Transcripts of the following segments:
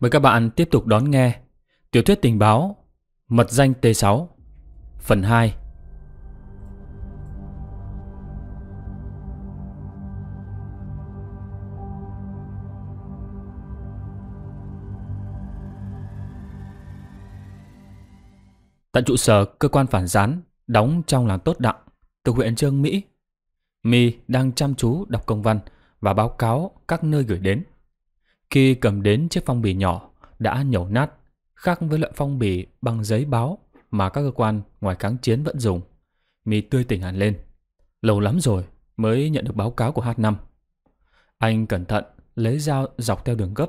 Mời các bạn tiếp tục đón nghe Tiểu thuyết tình báo Mật danh T6 Phần 2 Tại trụ sở cơ quan phản gián đóng trong làng Tốt Đặng từ huyện Trương Mỹ, My đang chăm chú đọc công văn và báo cáo các nơi gửi đến. Khi cầm đến chiếc phong bì nhỏ đã nhổ nát, khác với loại phong bì bằng giấy báo mà các cơ quan ngoài kháng chiến vẫn dùng, Mi tươi tỉnh hẳn lên. Lâu lắm rồi mới nhận được báo cáo của H5. Anh cẩn thận lấy dao dọc theo đường gấp,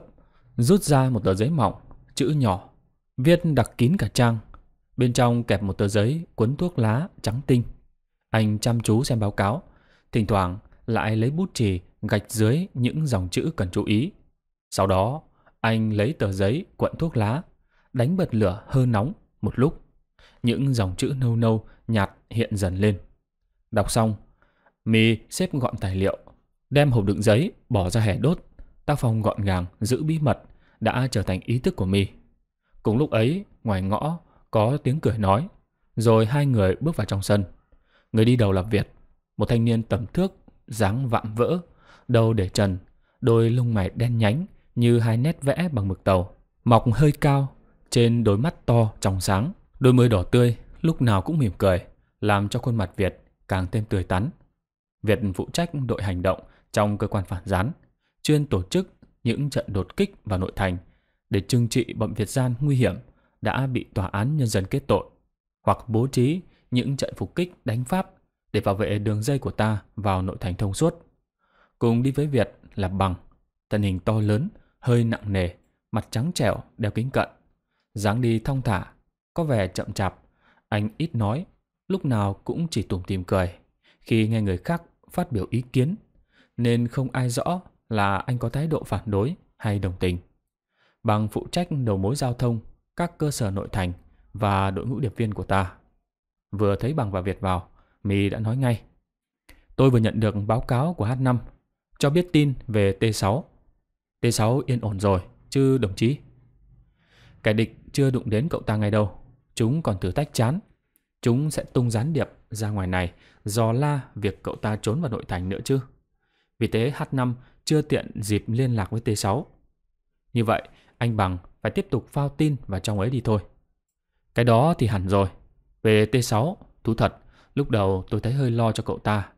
rút ra một tờ giấy mỏng, chữ nhỏ, viết đặc kín cả trang. Bên trong kẹp một tờ giấy cuốn thuốc lá trắng tinh. Anh chăm chú xem báo cáo, thỉnh thoảng lại lấy bút chì gạch dưới những dòng chữ cần chú ý sau đó, anh lấy tờ giấy quận thuốc lá, đánh bật lửa hơ nóng một lúc. Những dòng chữ nâu nâu nhạt hiện dần lên. Đọc xong, Mi xếp gọn tài liệu, đem hộp đựng giấy bỏ ra hẻ đốt. Tác phong gọn gàng, giữ bí mật đã trở thành ý thức của Mi. Cùng lúc ấy, ngoài ngõ có tiếng cười nói, rồi hai người bước vào trong sân. Người đi đầu là Việt, một thanh niên tầm thước, dáng vạm vỡ, đầu để trần, đôi lông mày đen nhánh, như hai nét vẽ bằng mực tàu, mọc hơi cao, trên đôi mắt to trong sáng, đôi môi đỏ tươi lúc nào cũng mỉm cười, làm cho khuôn mặt Việt càng thêm tươi tắn. Việt phụ trách đội hành động trong cơ quan phản gián, chuyên tổ chức những trận đột kích vào nội thành để trừng trị bọn Việt gian nguy hiểm đã bị tòa án nhân dân kết tội, hoặc bố trí những trận phục kích đánh Pháp để bảo vệ đường dây của ta vào nội thành thông suốt. Cùng đi với Việt là Bằng, thân hình to lớn, hơi nặng nề, mặt trắng trẻo, đeo kính cận. dáng đi thong thả, có vẻ chậm chạp. Anh ít nói, lúc nào cũng chỉ tủm tìm cười. Khi nghe người khác phát biểu ý kiến, nên không ai rõ là anh có thái độ phản đối hay đồng tình. Bằng phụ trách đầu mối giao thông, các cơ sở nội thành và đội ngũ điệp viên của ta. Vừa thấy Bằng và Việt vào, Mì đã nói ngay. Tôi vừa nhận được báo cáo của H5 cho biết tin về T6 t 6 yên ổn rồi, chứ đồng chí. Kẻ địch chưa đụng đến cậu ta ngay đâu, chúng còn thử tách chán. Chúng sẽ tung gián điệp ra ngoài này, dò la việc cậu ta trốn vào nội thành nữa chứ. Vì thế H5 chưa tiện dịp liên lạc với T6. Như vậy, anh Bằng phải tiếp tục phao tin vào trong ấy đi thôi. Cái đó thì hẳn rồi. Về T6, thú thật, lúc đầu tôi thấy hơi lo cho cậu ta.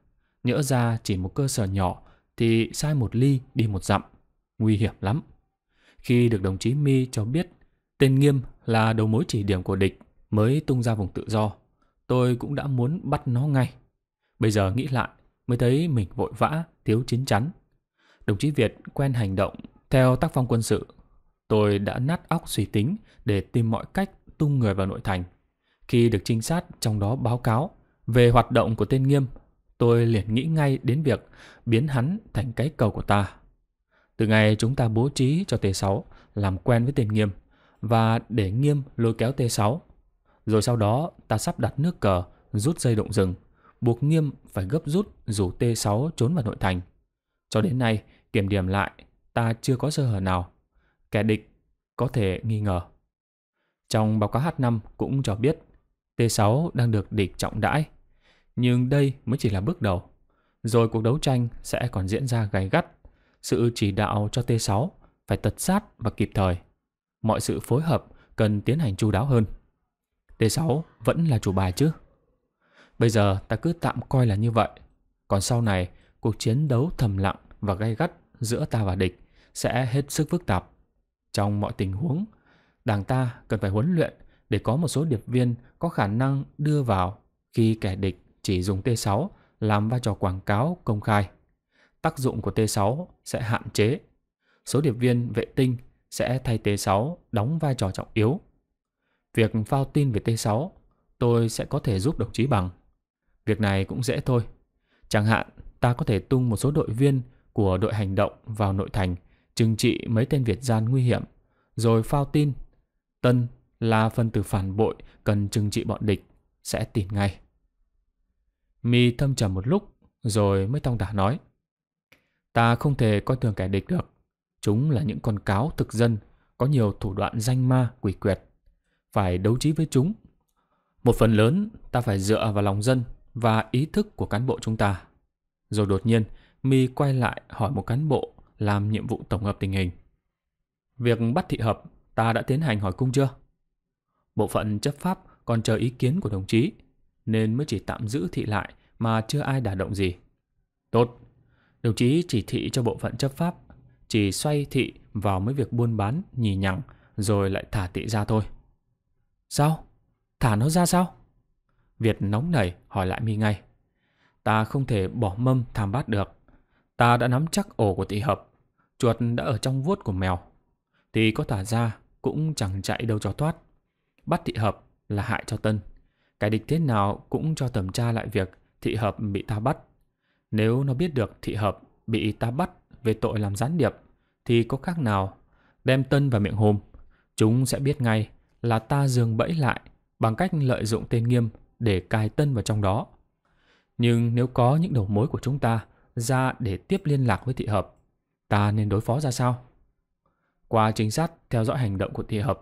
Nhỡ ra chỉ một cơ sở nhỏ thì sai một ly đi một dặm nguy hiểm lắm. Khi được đồng chí Mi cho biết tên Nghiêm là đầu mối chỉ điểm của địch mới tung ra vùng tự do, tôi cũng đã muốn bắt nó ngay. Bây giờ nghĩ lại mới thấy mình vội vã, thiếu chín chắn. Đồng chí Việt quen hành động theo tác phong quân sự. Tôi đã nát óc suy tính để tìm mọi cách tung người vào nội thành. Khi được trinh sát trong đó báo cáo về hoạt động của tên Nghiêm, tôi liền nghĩ ngay đến việc biến hắn thành cái cầu của ta. Từ ngày chúng ta bố trí cho T6 làm quen với tên Nghiêm và để Nghiêm lôi kéo T6. Rồi sau đó ta sắp đặt nước cờ, rút dây động rừng, buộc Nghiêm phải gấp rút rủ T6 trốn vào nội thành. Cho đến nay, kiểm điểm lại, ta chưa có sơ hở nào. Kẻ địch có thể nghi ngờ. Trong báo cáo H5 cũng cho biết T6 đang được địch trọng đãi. Nhưng đây mới chỉ là bước đầu. Rồi cuộc đấu tranh sẽ còn diễn ra gay gắt sự chỉ đạo cho T6 phải tật sát và kịp thời. Mọi sự phối hợp cần tiến hành chu đáo hơn. T6 vẫn là chủ bài chứ. Bây giờ ta cứ tạm coi là như vậy. Còn sau này, cuộc chiến đấu thầm lặng và gay gắt giữa ta và địch sẽ hết sức phức tạp. Trong mọi tình huống, đảng ta cần phải huấn luyện để có một số điệp viên có khả năng đưa vào khi kẻ địch chỉ dùng T6 làm vai trò quảng cáo công khai tác dụng của T6 sẽ hạn chế. Số điệp viên vệ tinh sẽ thay T6 đóng vai trò trọng yếu. Việc phao tin về T6, tôi sẽ có thể giúp đồng chí bằng. Việc này cũng dễ thôi. Chẳng hạn, ta có thể tung một số đội viên của đội hành động vào nội thành, trừng trị mấy tên Việt gian nguy hiểm, rồi phao tin. Tân là phần tử phản bội cần trừng trị bọn địch, sẽ tìm ngay. Mi thâm trầm một lúc, rồi mới tông tả nói. Ta không thể coi thường kẻ địch được. Chúng là những con cáo thực dân, có nhiều thủ đoạn danh ma, quỷ quyệt. Phải đấu trí với chúng. Một phần lớn, ta phải dựa vào lòng dân và ý thức của cán bộ chúng ta. Rồi đột nhiên, mi quay lại hỏi một cán bộ làm nhiệm vụ tổng hợp tình hình. Việc bắt thị hợp, ta đã tiến hành hỏi cung chưa? Bộ phận chấp pháp còn chờ ý kiến của đồng chí, nên mới chỉ tạm giữ thị lại mà chưa ai đả động gì. Tốt, Đồng chí chỉ thị cho bộ phận chấp pháp, chỉ xoay thị vào mấy việc buôn bán, nhì nhằng, rồi lại thả tị ra thôi. Sao? Thả nó ra sao? Việt nóng nảy hỏi lại mi ngay. Ta không thể bỏ mâm tham bát được. Ta đã nắm chắc ổ của tị hợp. Chuột đã ở trong vuốt của mèo. Thì có thả ra cũng chẳng chạy đâu cho thoát. Bắt thị hợp là hại cho tân. Cái địch thế nào cũng cho thẩm tra lại việc thị hợp bị ta bắt nếu nó biết được thị hợp bị ta bắt về tội làm gián điệp thì có khác nào đem tân vào miệng hùm. Chúng sẽ biết ngay là ta dường bẫy lại bằng cách lợi dụng tên nghiêm để cài tân vào trong đó. Nhưng nếu có những đầu mối của chúng ta ra để tiếp liên lạc với thị hợp, ta nên đối phó ra sao? Qua trinh sát theo dõi hành động của thị hợp,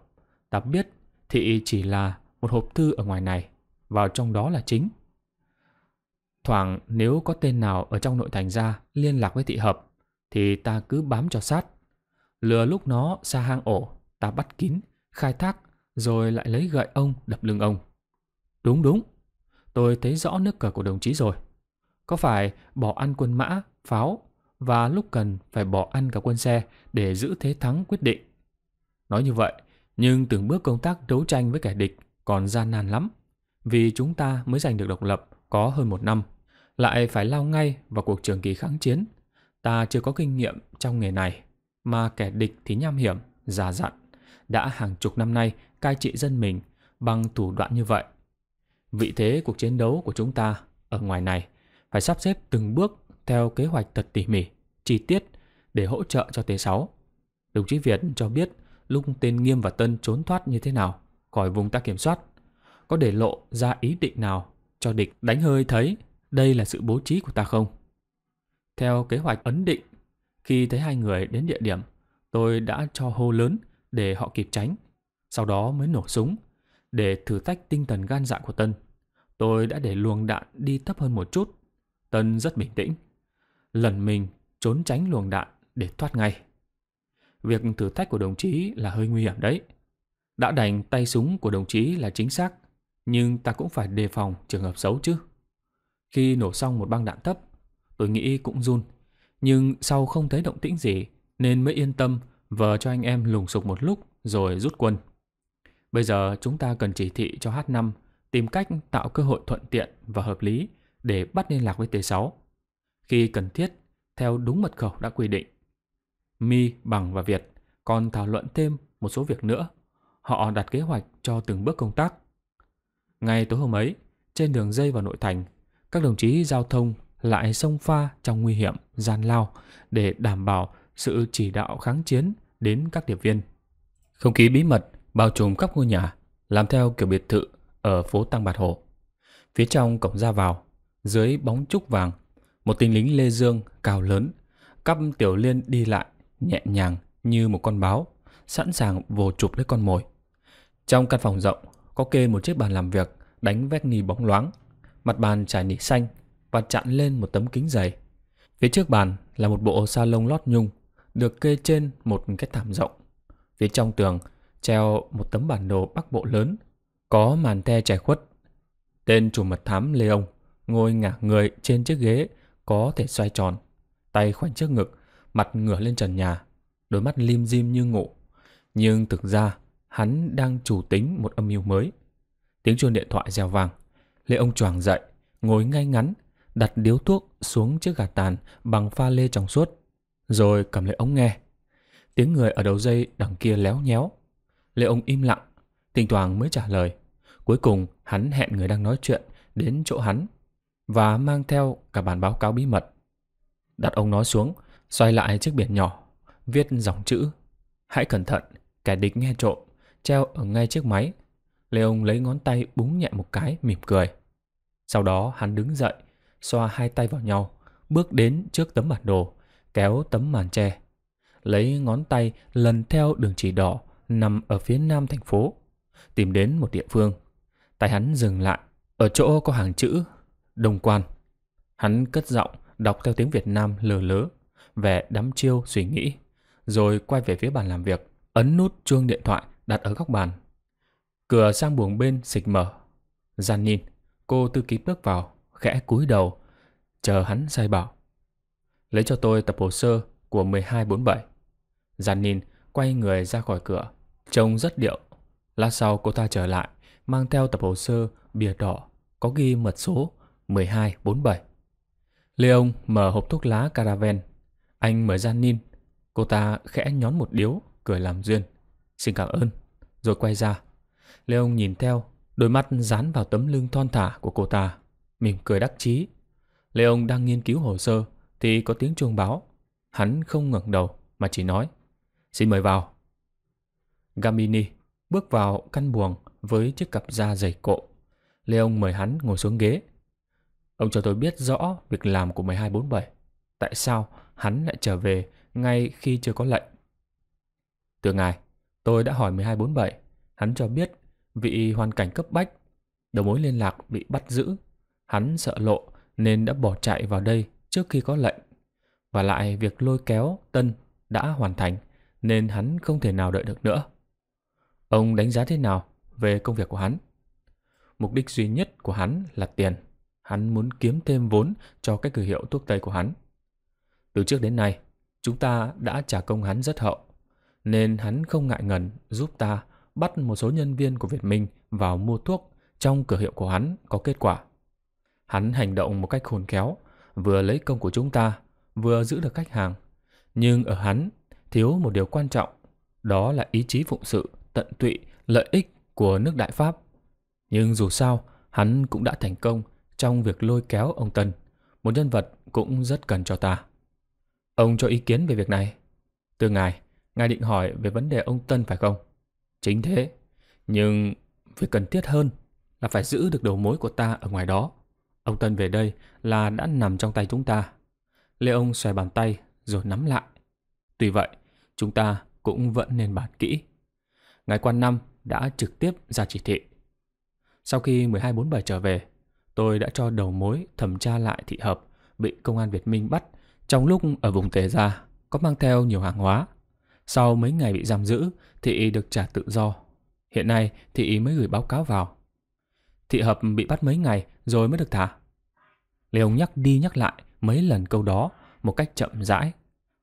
ta biết thị chỉ là một hộp thư ở ngoài này, vào trong đó là chính. Thoảng nếu có tên nào ở trong nội thành ra liên lạc với thị hợp, thì ta cứ bám cho sát. Lừa lúc nó xa hang ổ, ta bắt kín, khai thác, rồi lại lấy gậy ông đập lưng ông. Đúng đúng, tôi thấy rõ nước cờ của đồng chí rồi. Có phải bỏ ăn quân mã, pháo và lúc cần phải bỏ ăn cả quân xe để giữ thế thắng quyết định. Nói như vậy, nhưng từng bước công tác đấu tranh với kẻ địch còn gian nan lắm, vì chúng ta mới giành được độc lập có hơn một năm lại phải lao ngay vào cuộc trường kỳ kháng chiến. Ta chưa có kinh nghiệm trong nghề này, mà kẻ địch thì nham hiểm, già dặn, đã hàng chục năm nay cai trị dân mình bằng thủ đoạn như vậy. Vị thế cuộc chiến đấu của chúng ta ở ngoài này phải sắp xếp từng bước theo kế hoạch thật tỉ mỉ, chi tiết để hỗ trợ cho T6. Đồng chí Việt cho biết lúc tên Nghiêm và Tân trốn thoát như thế nào khỏi vùng ta kiểm soát, có để lộ ra ý định nào cho địch đánh hơi thấy đây là sự bố trí của ta không? Theo kế hoạch ấn định, khi thấy hai người đến địa điểm, tôi đã cho hô lớn để họ kịp tránh, sau đó mới nổ súng để thử thách tinh thần gan dạ của Tân. Tôi đã để luồng đạn đi thấp hơn một chút. Tân rất bình tĩnh. Lần mình trốn tránh luồng đạn để thoát ngay. Việc thử thách của đồng chí là hơi nguy hiểm đấy. Đã đành tay súng của đồng chí là chính xác, nhưng ta cũng phải đề phòng trường hợp xấu chứ. Khi nổ xong một băng đạn thấp, tôi nghĩ cũng run. Nhưng sau không thấy động tĩnh gì nên mới yên tâm vờ cho anh em lùng sục một lúc rồi rút quân. Bây giờ chúng ta cần chỉ thị cho H5 tìm cách tạo cơ hội thuận tiện và hợp lý để bắt liên lạc với T6. Khi cần thiết, theo đúng mật khẩu đã quy định. Mi, Bằng và Việt còn thảo luận thêm một số việc nữa. Họ đặt kế hoạch cho từng bước công tác. Ngay tối hôm ấy, trên đường dây vào nội thành, các đồng chí giao thông lại xông pha trong nguy hiểm, gian lao để đảm bảo sự chỉ đạo kháng chiến đến các điệp viên. Không khí bí mật bao trùm khắp ngôi nhà, làm theo kiểu biệt thự ở phố Tăng Bạt Hồ. Phía trong cổng ra vào, dưới bóng trúc vàng, một tinh lính Lê Dương cao lớn, cắp tiểu liên đi lại nhẹ nhàng như một con báo, sẵn sàng vồ chụp lấy con mồi. Trong căn phòng rộng, có kê một chiếc bàn làm việc đánh vét ni bóng loáng, Mặt bàn trải nỉ xanh và chặn lên một tấm kính dày. Phía trước bàn là một bộ salon lót nhung được kê trên một cái thảm rộng. Phía trong tường treo một tấm bản đồ bắc bộ lớn có màn the trải khuất. Tên chủ mật thám Lê Ông ngồi ngả người trên chiếc ghế có thể xoay tròn, tay khoanh trước ngực, mặt ngửa lên trần nhà, đôi mắt lim dim như ngủ. Nhưng thực ra hắn đang chủ tính một âm mưu mới. Tiếng chuông điện thoại reo vang. Lê ông choàng dậy, ngồi ngay ngắn, đặt điếu thuốc xuống chiếc gạt tàn bằng pha lê trong suốt, rồi cầm lấy ống nghe. Tiếng người ở đầu dây đằng kia léo nhéo. Lê ông im lặng, tình toàn mới trả lời. Cuối cùng hắn hẹn người đang nói chuyện đến chỗ hắn và mang theo cả bản báo cáo bí mật. Đặt ông nói xuống, xoay lại chiếc biển nhỏ, viết dòng chữ. Hãy cẩn thận, kẻ địch nghe trộm, treo ở ngay chiếc máy lê ông lấy ngón tay búng nhẹ một cái mỉm cười. Sau đó hắn đứng dậy, xoa hai tay vào nhau, bước đến trước tấm bản đồ, kéo tấm màn tre. Lấy ngón tay lần theo đường chỉ đỏ nằm ở phía nam thành phố, tìm đến một địa phương. Tay hắn dừng lại, ở chỗ có hàng chữ Đông Quan. Hắn cất giọng đọc theo tiếng Việt Nam lờ lớ, vẻ đắm chiêu suy nghĩ, rồi quay về phía bàn làm việc, ấn nút chuông điện thoại đặt ở góc bàn Cửa sang buồng bên xịch mở. Gian nhìn, cô tư ký bước vào, khẽ cúi đầu, chờ hắn sai bảo. Lấy cho tôi tập hồ sơ của 1247. Gian nhìn quay người ra khỏi cửa, trông rất điệu. Lát sau cô ta trở lại, mang theo tập hồ sơ bìa đỏ có ghi mật số 1247. Lê ông mở hộp thuốc lá Caravan. Anh mời Gian Ninh. Cô ta khẽ nhón một điếu, cười làm duyên. Xin cảm ơn. Rồi quay ra, Leon nhìn theo, đôi mắt dán vào tấm lưng thon thả của cô ta, mỉm cười đắc chí. Leon đang nghiên cứu hồ sơ thì có tiếng chuông báo. Hắn không ngẩng đầu mà chỉ nói: "Xin mời vào." Gamini bước vào căn buồng với chiếc cặp da dày cộ. Leon mời hắn ngồi xuống ghế. Ông cho tôi biết rõ việc làm của 1247. Tại sao hắn lại trở về ngay khi chưa có lệnh? Thưa ngài, tôi đã hỏi 1247. Hắn cho biết vì hoàn cảnh cấp bách, đầu mối liên lạc bị bắt giữ. Hắn sợ lộ nên đã bỏ chạy vào đây trước khi có lệnh. Và lại việc lôi kéo Tân đã hoàn thành nên hắn không thể nào đợi được nữa. Ông đánh giá thế nào về công việc của hắn? Mục đích duy nhất của hắn là tiền. Hắn muốn kiếm thêm vốn cho cái cửa hiệu thuốc tây của hắn. Từ trước đến nay, chúng ta đã trả công hắn rất hậu, nên hắn không ngại ngần giúp ta bắt một số nhân viên của Việt Minh vào mua thuốc trong cửa hiệu của hắn có kết quả. Hắn hành động một cách khôn khéo, vừa lấy công của chúng ta, vừa giữ được khách hàng. Nhưng ở hắn thiếu một điều quan trọng, đó là ý chí phụng sự, tận tụy, lợi ích của nước Đại Pháp. Nhưng dù sao, hắn cũng đã thành công trong việc lôi kéo ông Tân, một nhân vật cũng rất cần cho ta. Ông cho ý kiến về việc này. Từ ngài, ngài định hỏi về vấn đề ông Tân phải không? Chính thế, nhưng việc cần thiết hơn là phải giữ được đầu mối của ta ở ngoài đó. Ông Tân về đây là đã nằm trong tay chúng ta. Lê ông xòe bàn tay rồi nắm lại. Tuy vậy, chúng ta cũng vẫn nên bàn kỹ. Ngài quan năm đã trực tiếp ra chỉ thị. Sau khi 1247 trở về, tôi đã cho đầu mối thẩm tra lại thị hợp bị công an Việt Minh bắt trong lúc ở vùng Tề Gia có mang theo nhiều hàng hóa sau mấy ngày bị giam giữ, thị được trả tự do. Hiện nay, thị mới gửi báo cáo vào. Thị hợp bị bắt mấy ngày rồi mới được thả. Lê ông nhắc đi nhắc lại mấy lần câu đó một cách chậm rãi,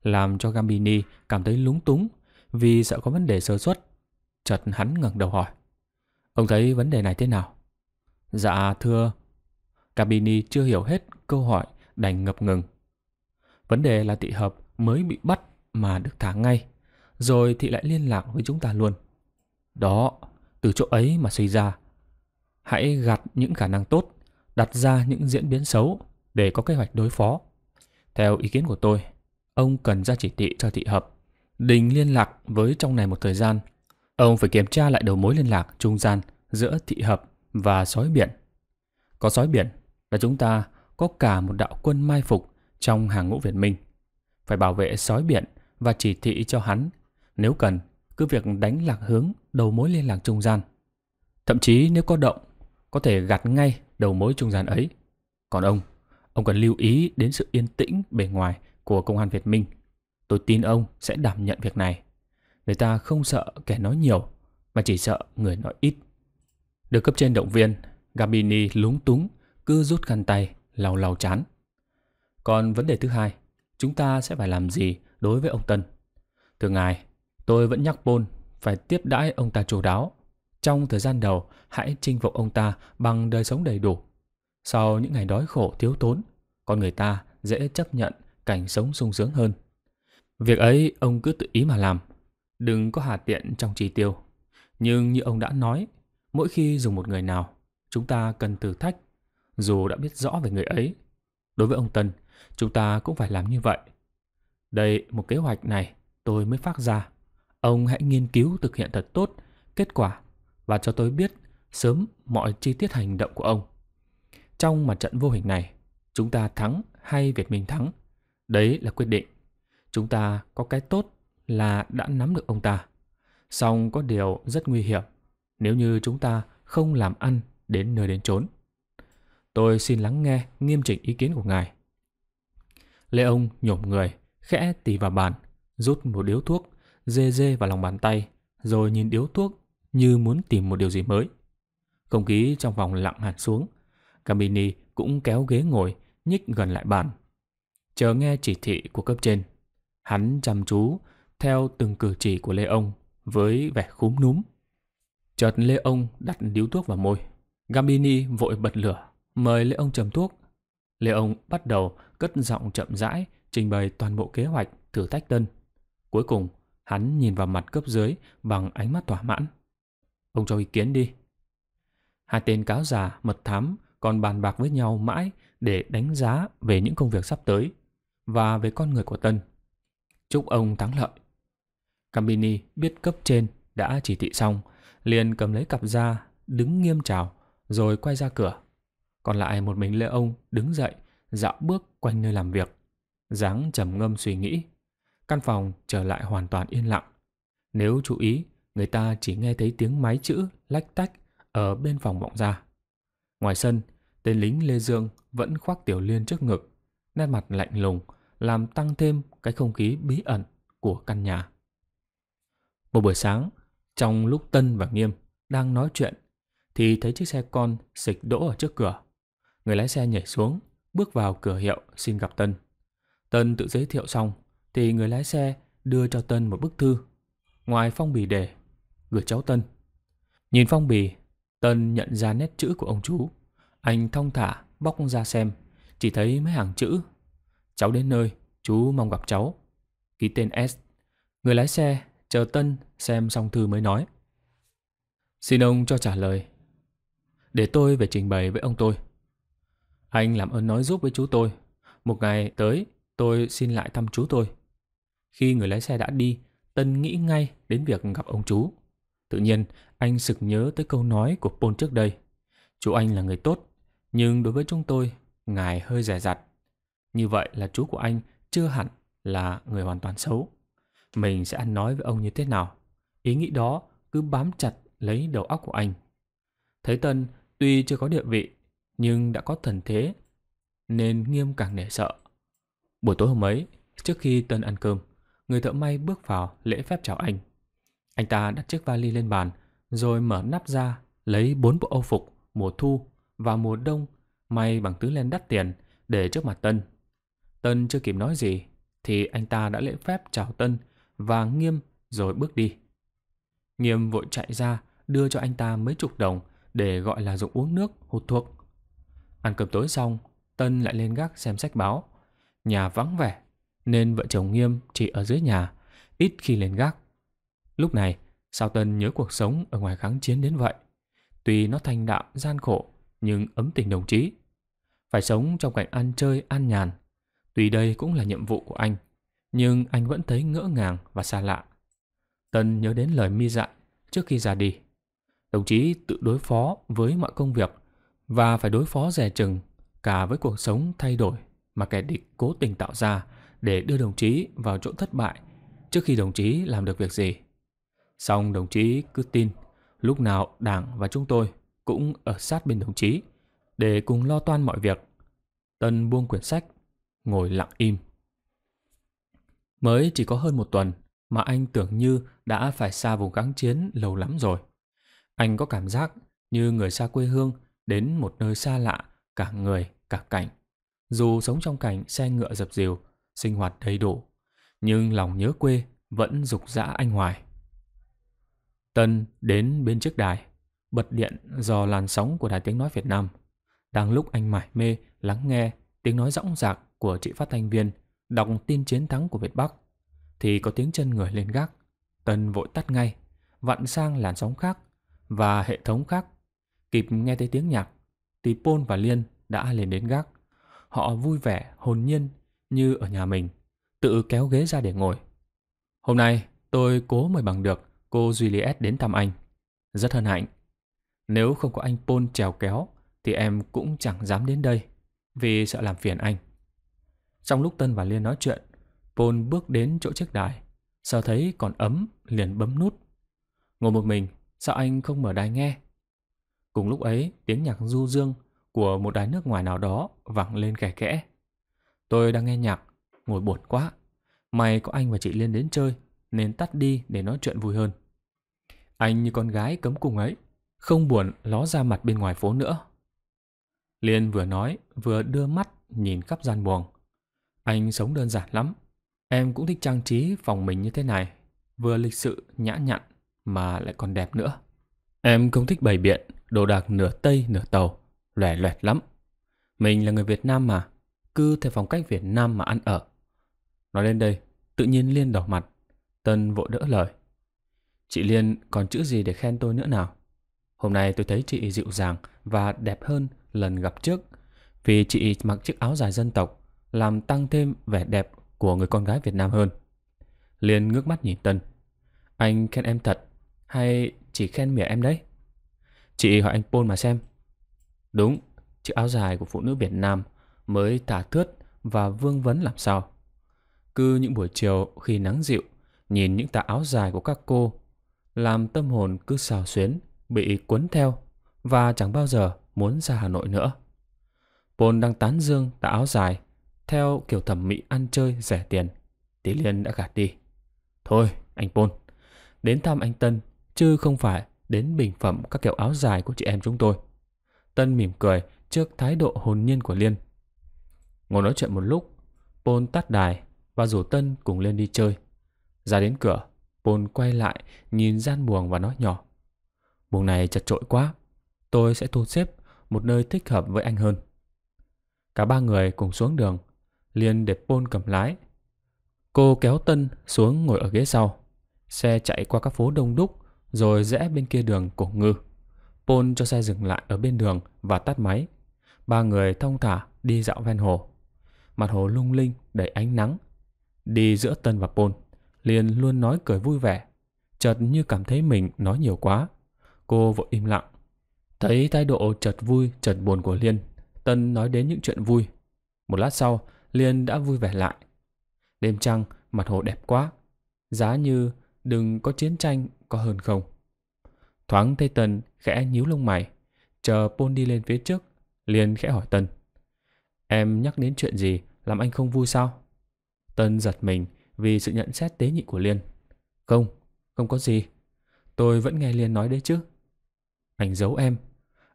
làm cho Gambini cảm thấy lúng túng vì sợ có vấn đề sơ suất. Chợt hắn ngẩng đầu hỏi. Ông thấy vấn đề này thế nào? Dạ thưa. Gambini chưa hiểu hết câu hỏi đành ngập ngừng. Vấn đề là thị hợp mới bị bắt mà được thả ngay rồi thị lại liên lạc với chúng ta luôn. Đó, từ chỗ ấy mà suy ra. Hãy gạt những khả năng tốt, đặt ra những diễn biến xấu để có kế hoạch đối phó. Theo ý kiến của tôi, ông cần ra chỉ thị cho thị hợp. Đình liên lạc với trong này một thời gian. Ông phải kiểm tra lại đầu mối liên lạc trung gian giữa thị hợp và sói biển. Có sói biển là chúng ta có cả một đạo quân mai phục trong hàng ngũ Việt Minh. Phải bảo vệ sói biển và chỉ thị cho hắn nếu cần, cứ việc đánh lạc hướng đầu mối liên lạc trung gian. Thậm chí nếu có động, có thể gạt ngay đầu mối trung gian ấy. Còn ông, ông cần lưu ý đến sự yên tĩnh bề ngoài của công an Việt Minh. Tôi tin ông sẽ đảm nhận việc này. Người ta không sợ kẻ nói nhiều, mà chỉ sợ người nói ít. Được cấp trên động viên, Gabini lúng túng, cứ rút khăn tay, lau lau chán. Còn vấn đề thứ hai, chúng ta sẽ phải làm gì đối với ông Tân? Thưa ngài, Tôi vẫn nhắc Paul phải tiếp đãi ông ta chủ đáo. Trong thời gian đầu, hãy chinh phục ông ta bằng đời sống đầy đủ. Sau những ngày đói khổ thiếu thốn, con người ta dễ chấp nhận cảnh sống sung sướng hơn. Việc ấy ông cứ tự ý mà làm, đừng có hà tiện trong chi tiêu. Nhưng như ông đã nói, mỗi khi dùng một người nào, chúng ta cần thử thách, dù đã biết rõ về người ấy. Đối với ông Tân, chúng ta cũng phải làm như vậy. Đây, một kế hoạch này tôi mới phát ra. Ông hãy nghiên cứu thực hiện thật tốt kết quả và cho tôi biết sớm mọi chi tiết hành động của ông. Trong mặt trận vô hình này, chúng ta thắng hay Việt Minh thắng, đấy là quyết định. Chúng ta có cái tốt là đã nắm được ông ta. Song có điều rất nguy hiểm nếu như chúng ta không làm ăn đến nơi đến chốn. Tôi xin lắng nghe nghiêm chỉnh ý kiến của ngài. Lê ông nhổm người, khẽ tì vào bàn, rút một điếu thuốc dê dê vào lòng bàn tay, rồi nhìn điếu thuốc như muốn tìm một điều gì mới. Không khí trong phòng lặng hẳn xuống. Camini cũng kéo ghế ngồi, nhích gần lại bàn. Chờ nghe chỉ thị của cấp trên. Hắn chăm chú theo từng cử chỉ của Lê Ông với vẻ khúm núm. Chợt Lê Ông đặt điếu thuốc vào môi. Gambini vội bật lửa, mời Lê Ông chầm thuốc. Lê Ông bắt đầu cất giọng chậm rãi, trình bày toàn bộ kế hoạch thử thách Tân. Cuối cùng, Hắn nhìn vào mặt cấp dưới bằng ánh mắt thỏa mãn. Ông cho ý kiến đi. Hai tên cáo già mật thám còn bàn bạc với nhau mãi để đánh giá về những công việc sắp tới và về con người của Tân. Chúc ông thắng lợi. camini biết cấp trên đã chỉ thị xong, liền cầm lấy cặp da, đứng nghiêm chào, rồi quay ra cửa. Còn lại một mình Lê Ông đứng dậy, dạo bước quanh nơi làm việc. dáng trầm ngâm suy nghĩ căn phòng trở lại hoàn toàn yên lặng. Nếu chú ý, người ta chỉ nghe thấy tiếng máy chữ lách tách ở bên phòng vọng ra. Ngoài sân, tên lính Lê Dương vẫn khoác tiểu liên trước ngực, nét mặt lạnh lùng làm tăng thêm cái không khí bí ẩn của căn nhà. Một buổi sáng, trong lúc Tân và Nghiêm đang nói chuyện thì thấy chiếc xe con xịch đỗ ở trước cửa. Người lái xe nhảy xuống, bước vào cửa hiệu xin gặp Tân. Tân tự giới thiệu xong thì người lái xe đưa cho Tân một bức thư. Ngoài phong bì đề, gửi cháu Tân. Nhìn phong bì, Tân nhận ra nét chữ của ông chú. Anh thong thả bóc ra xem, chỉ thấy mấy hàng chữ. Cháu đến nơi, chú mong gặp cháu. Ký tên S. Người lái xe chờ Tân xem xong thư mới nói. Xin ông cho trả lời. Để tôi về trình bày với ông tôi. Anh làm ơn nói giúp với chú tôi. Một ngày tới, tôi xin lại thăm chú tôi. Khi người lái xe đã đi, Tân nghĩ ngay đến việc gặp ông chú. Tự nhiên, anh sực nhớ tới câu nói của Paul trước đây. Chú anh là người tốt, nhưng đối với chúng tôi, ngài hơi rẻ rặt. Như vậy là chú của anh chưa hẳn là người hoàn toàn xấu. Mình sẽ ăn nói với ông như thế nào? Ý nghĩ đó cứ bám chặt lấy đầu óc của anh. Thấy Tân tuy chưa có địa vị, nhưng đã có thần thế, nên nghiêm càng nể sợ. Buổi tối hôm ấy, trước khi Tân ăn cơm, người thợ may bước vào lễ phép chào anh. Anh ta đặt chiếc vali lên bàn, rồi mở nắp ra, lấy bốn bộ âu phục mùa thu và mùa đông may bằng tứ len đắt tiền để trước mặt Tân. Tân chưa kịp nói gì thì anh ta đã lễ phép chào Tân và Nghiêm rồi bước đi. Nghiêm vội chạy ra đưa cho anh ta mấy chục đồng để gọi là dụng uống nước, hút thuốc. Ăn cơm tối xong, Tân lại lên gác xem sách báo. Nhà vắng vẻ nên vợ chồng Nghiêm chỉ ở dưới nhà, ít khi lên gác. Lúc này, Sao Tân nhớ cuộc sống ở ngoài kháng chiến đến vậy. Tuy nó thanh đạm, gian khổ, nhưng ấm tình đồng chí. Phải sống trong cảnh ăn chơi, an nhàn. Tuy đây cũng là nhiệm vụ của anh, nhưng anh vẫn thấy ngỡ ngàng và xa lạ. Tân nhớ đến lời mi dặn trước khi ra đi. Đồng chí tự đối phó với mọi công việc và phải đối phó dè chừng cả với cuộc sống thay đổi mà kẻ địch cố tình tạo ra để đưa đồng chí vào chỗ thất bại trước khi đồng chí làm được việc gì. Xong đồng chí cứ tin lúc nào đảng và chúng tôi cũng ở sát bên đồng chí để cùng lo toan mọi việc. Tân buông quyển sách, ngồi lặng im. Mới chỉ có hơn một tuần mà anh tưởng như đã phải xa vùng kháng chiến lâu lắm rồi. Anh có cảm giác như người xa quê hương đến một nơi xa lạ cả người cả cảnh. Dù sống trong cảnh xe ngựa dập dìu sinh hoạt đầy đủ, nhưng lòng nhớ quê vẫn rục rã anh hoài. Tân đến bên chiếc đài, bật điện dò làn sóng của Đài Tiếng Nói Việt Nam. Đang lúc anh mải mê lắng nghe tiếng nói rõng rạc của chị phát thanh viên đọc tin chiến thắng của Việt Bắc, thì có tiếng chân người lên gác. Tân vội tắt ngay, vặn sang làn sóng khác và hệ thống khác. Kịp nghe thấy tiếng nhạc, thì Pôn và Liên đã lên đến gác. Họ vui vẻ, hồn nhiên như ở nhà mình, tự kéo ghế ra để ngồi. Hôm nay tôi cố mời bằng được cô Juliet đến thăm anh. Rất hân hạnh. Nếu không có anh Paul trèo kéo thì em cũng chẳng dám đến đây vì sợ làm phiền anh. Trong lúc Tân và Liên nói chuyện, Paul bước đến chỗ chiếc đài. Sao thấy còn ấm liền bấm nút. Ngồi một mình, sao anh không mở đài nghe? Cùng lúc ấy, tiếng nhạc du dương của một đài nước ngoài nào đó vẳng lên kẻ kẽ. Tôi đang nghe nhạc, ngồi buồn quá. May có anh và chị Liên đến chơi, nên tắt đi để nói chuyện vui hơn. Anh như con gái cấm cùng ấy, không buồn ló ra mặt bên ngoài phố nữa. Liên vừa nói, vừa đưa mắt nhìn khắp gian buồng. Anh sống đơn giản lắm. Em cũng thích trang trí phòng mình như thế này, vừa lịch sự, nhã nhặn mà lại còn đẹp nữa. Em không thích bày biện, đồ đạc nửa Tây nửa Tàu, lẻ loẹt lắm. Mình là người Việt Nam mà, cứ theo phong cách Việt Nam mà ăn ở. Nói lên đây, tự nhiên Liên đỏ mặt. Tân vội đỡ lời. Chị Liên còn chữ gì để khen tôi nữa nào? Hôm nay tôi thấy chị dịu dàng và đẹp hơn lần gặp trước vì chị mặc chiếc áo dài dân tộc làm tăng thêm vẻ đẹp của người con gái Việt Nam hơn. Liên ngước mắt nhìn Tân. Anh khen em thật hay chỉ khen mỉa em đấy? Chị hỏi anh Paul mà xem. Đúng, chiếc áo dài của phụ nữ Việt Nam mới thả thướt và vương vấn làm sao. Cứ những buổi chiều khi nắng dịu, nhìn những tà áo dài của các cô, làm tâm hồn cứ xào xuyến, bị cuốn theo và chẳng bao giờ muốn ra Hà Nội nữa. Paul đang tán dương tà áo dài theo kiểu thẩm mỹ ăn chơi rẻ tiền. Tí Liên đã gạt đi. Thôi, anh Paul, đến thăm anh Tân chứ không phải đến bình phẩm các kiểu áo dài của chị em chúng tôi. Tân mỉm cười trước thái độ hồn nhiên của Liên Ngồi nói chuyện một lúc, Paul tắt đài và rủ Tân cùng lên đi chơi. Ra đến cửa, Paul quay lại nhìn gian buồng và nói nhỏ. Buồng này chật trội quá, tôi sẽ thu xếp một nơi thích hợp với anh hơn. Cả ba người cùng xuống đường, liền để Paul cầm lái. Cô kéo Tân xuống ngồi ở ghế sau. Xe chạy qua các phố đông đúc rồi rẽ bên kia đường cổ ngư. Paul cho xe dừng lại ở bên đường và tắt máy. Ba người thông thả đi dạo ven hồ mặt hồ lung linh đầy ánh nắng. Đi giữa Tân và Pôn, liền luôn nói cười vui vẻ. Chợt như cảm thấy mình nói nhiều quá. Cô vội im lặng. Thấy thái độ chợt vui chợt buồn của Liên, Tân nói đến những chuyện vui. Một lát sau, Liên đã vui vẻ lại. Đêm trăng, mặt hồ đẹp quá. Giá như đừng có chiến tranh có hơn không. Thoáng thấy Tân khẽ nhíu lông mày, chờ Pôn đi lên phía trước, liên khẽ hỏi Tân. Em nhắc đến chuyện gì làm anh không vui sao? Tân giật mình vì sự nhận xét tế nhị của Liên. Không, không có gì. Tôi vẫn nghe Liên nói đấy chứ. Anh giấu em.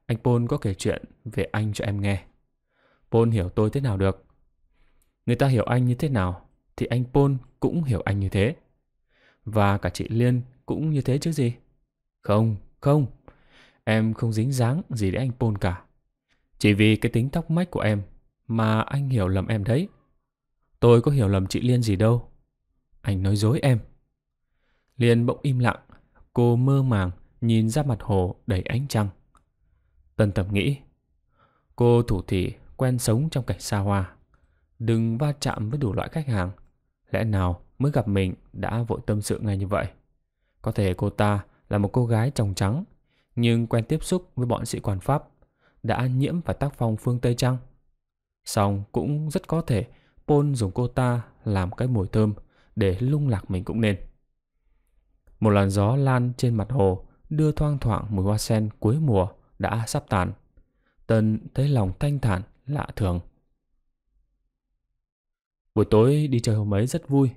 Anh Paul có kể chuyện về anh cho em nghe. Paul hiểu tôi thế nào được. Người ta hiểu anh như thế nào thì anh Paul cũng hiểu anh như thế. Và cả chị Liên cũng như thế chứ gì. Không, không. Em không dính dáng gì đến anh Paul cả. Chỉ vì cái tính tóc mách của em mà anh hiểu lầm em đấy. Tôi có hiểu lầm chị Liên gì đâu. Anh nói dối em. Liên bỗng im lặng, cô mơ màng nhìn ra mặt hồ đầy ánh trăng. Tân Tập nghĩ, cô thủ thị quen sống trong cảnh xa hoa, đừng va chạm với đủ loại khách hàng. Lẽ nào mới gặp mình đã vội tâm sự ngay như vậy? Có thể cô ta là một cô gái trong trắng, nhưng quen tiếp xúc với bọn sĩ quan Pháp đã nhiễm phải tác phong phương Tây Trăng. Xong cũng rất có thể Paul dùng cô ta làm cái mùi thơm để lung lạc mình cũng nên. Một làn gió lan trên mặt hồ đưa thoang thoảng mùi hoa sen cuối mùa đã sắp tàn. Tân thấy lòng thanh thản lạ thường. Buổi tối đi chơi hôm ấy rất vui,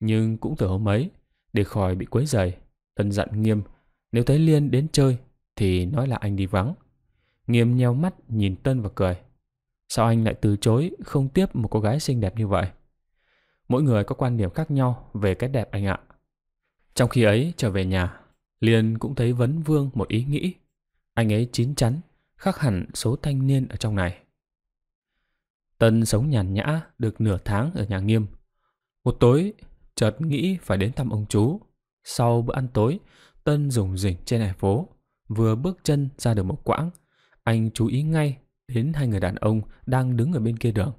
nhưng cũng từ hôm ấy, để khỏi bị quấy rầy, Tân dặn Nghiêm nếu thấy Liên đến chơi thì nói là anh đi vắng. Nghiêm nheo mắt nhìn Tân và cười. Sao anh lại từ chối không tiếp một cô gái xinh đẹp như vậy? Mỗi người có quan điểm khác nhau về cái đẹp anh ạ. Trong khi ấy trở về nhà, liền cũng thấy vấn vương một ý nghĩ. Anh ấy chín chắn, khác hẳn số thanh niên ở trong này. Tân sống nhàn nhã được nửa tháng ở nhà nghiêm. Một tối, chợt nghĩ phải đến thăm ông chú. Sau bữa ăn tối, Tân dùng rỉnh trên hè phố. Vừa bước chân ra được một quãng, anh chú ý ngay đến hai người đàn ông đang đứng ở bên kia đường.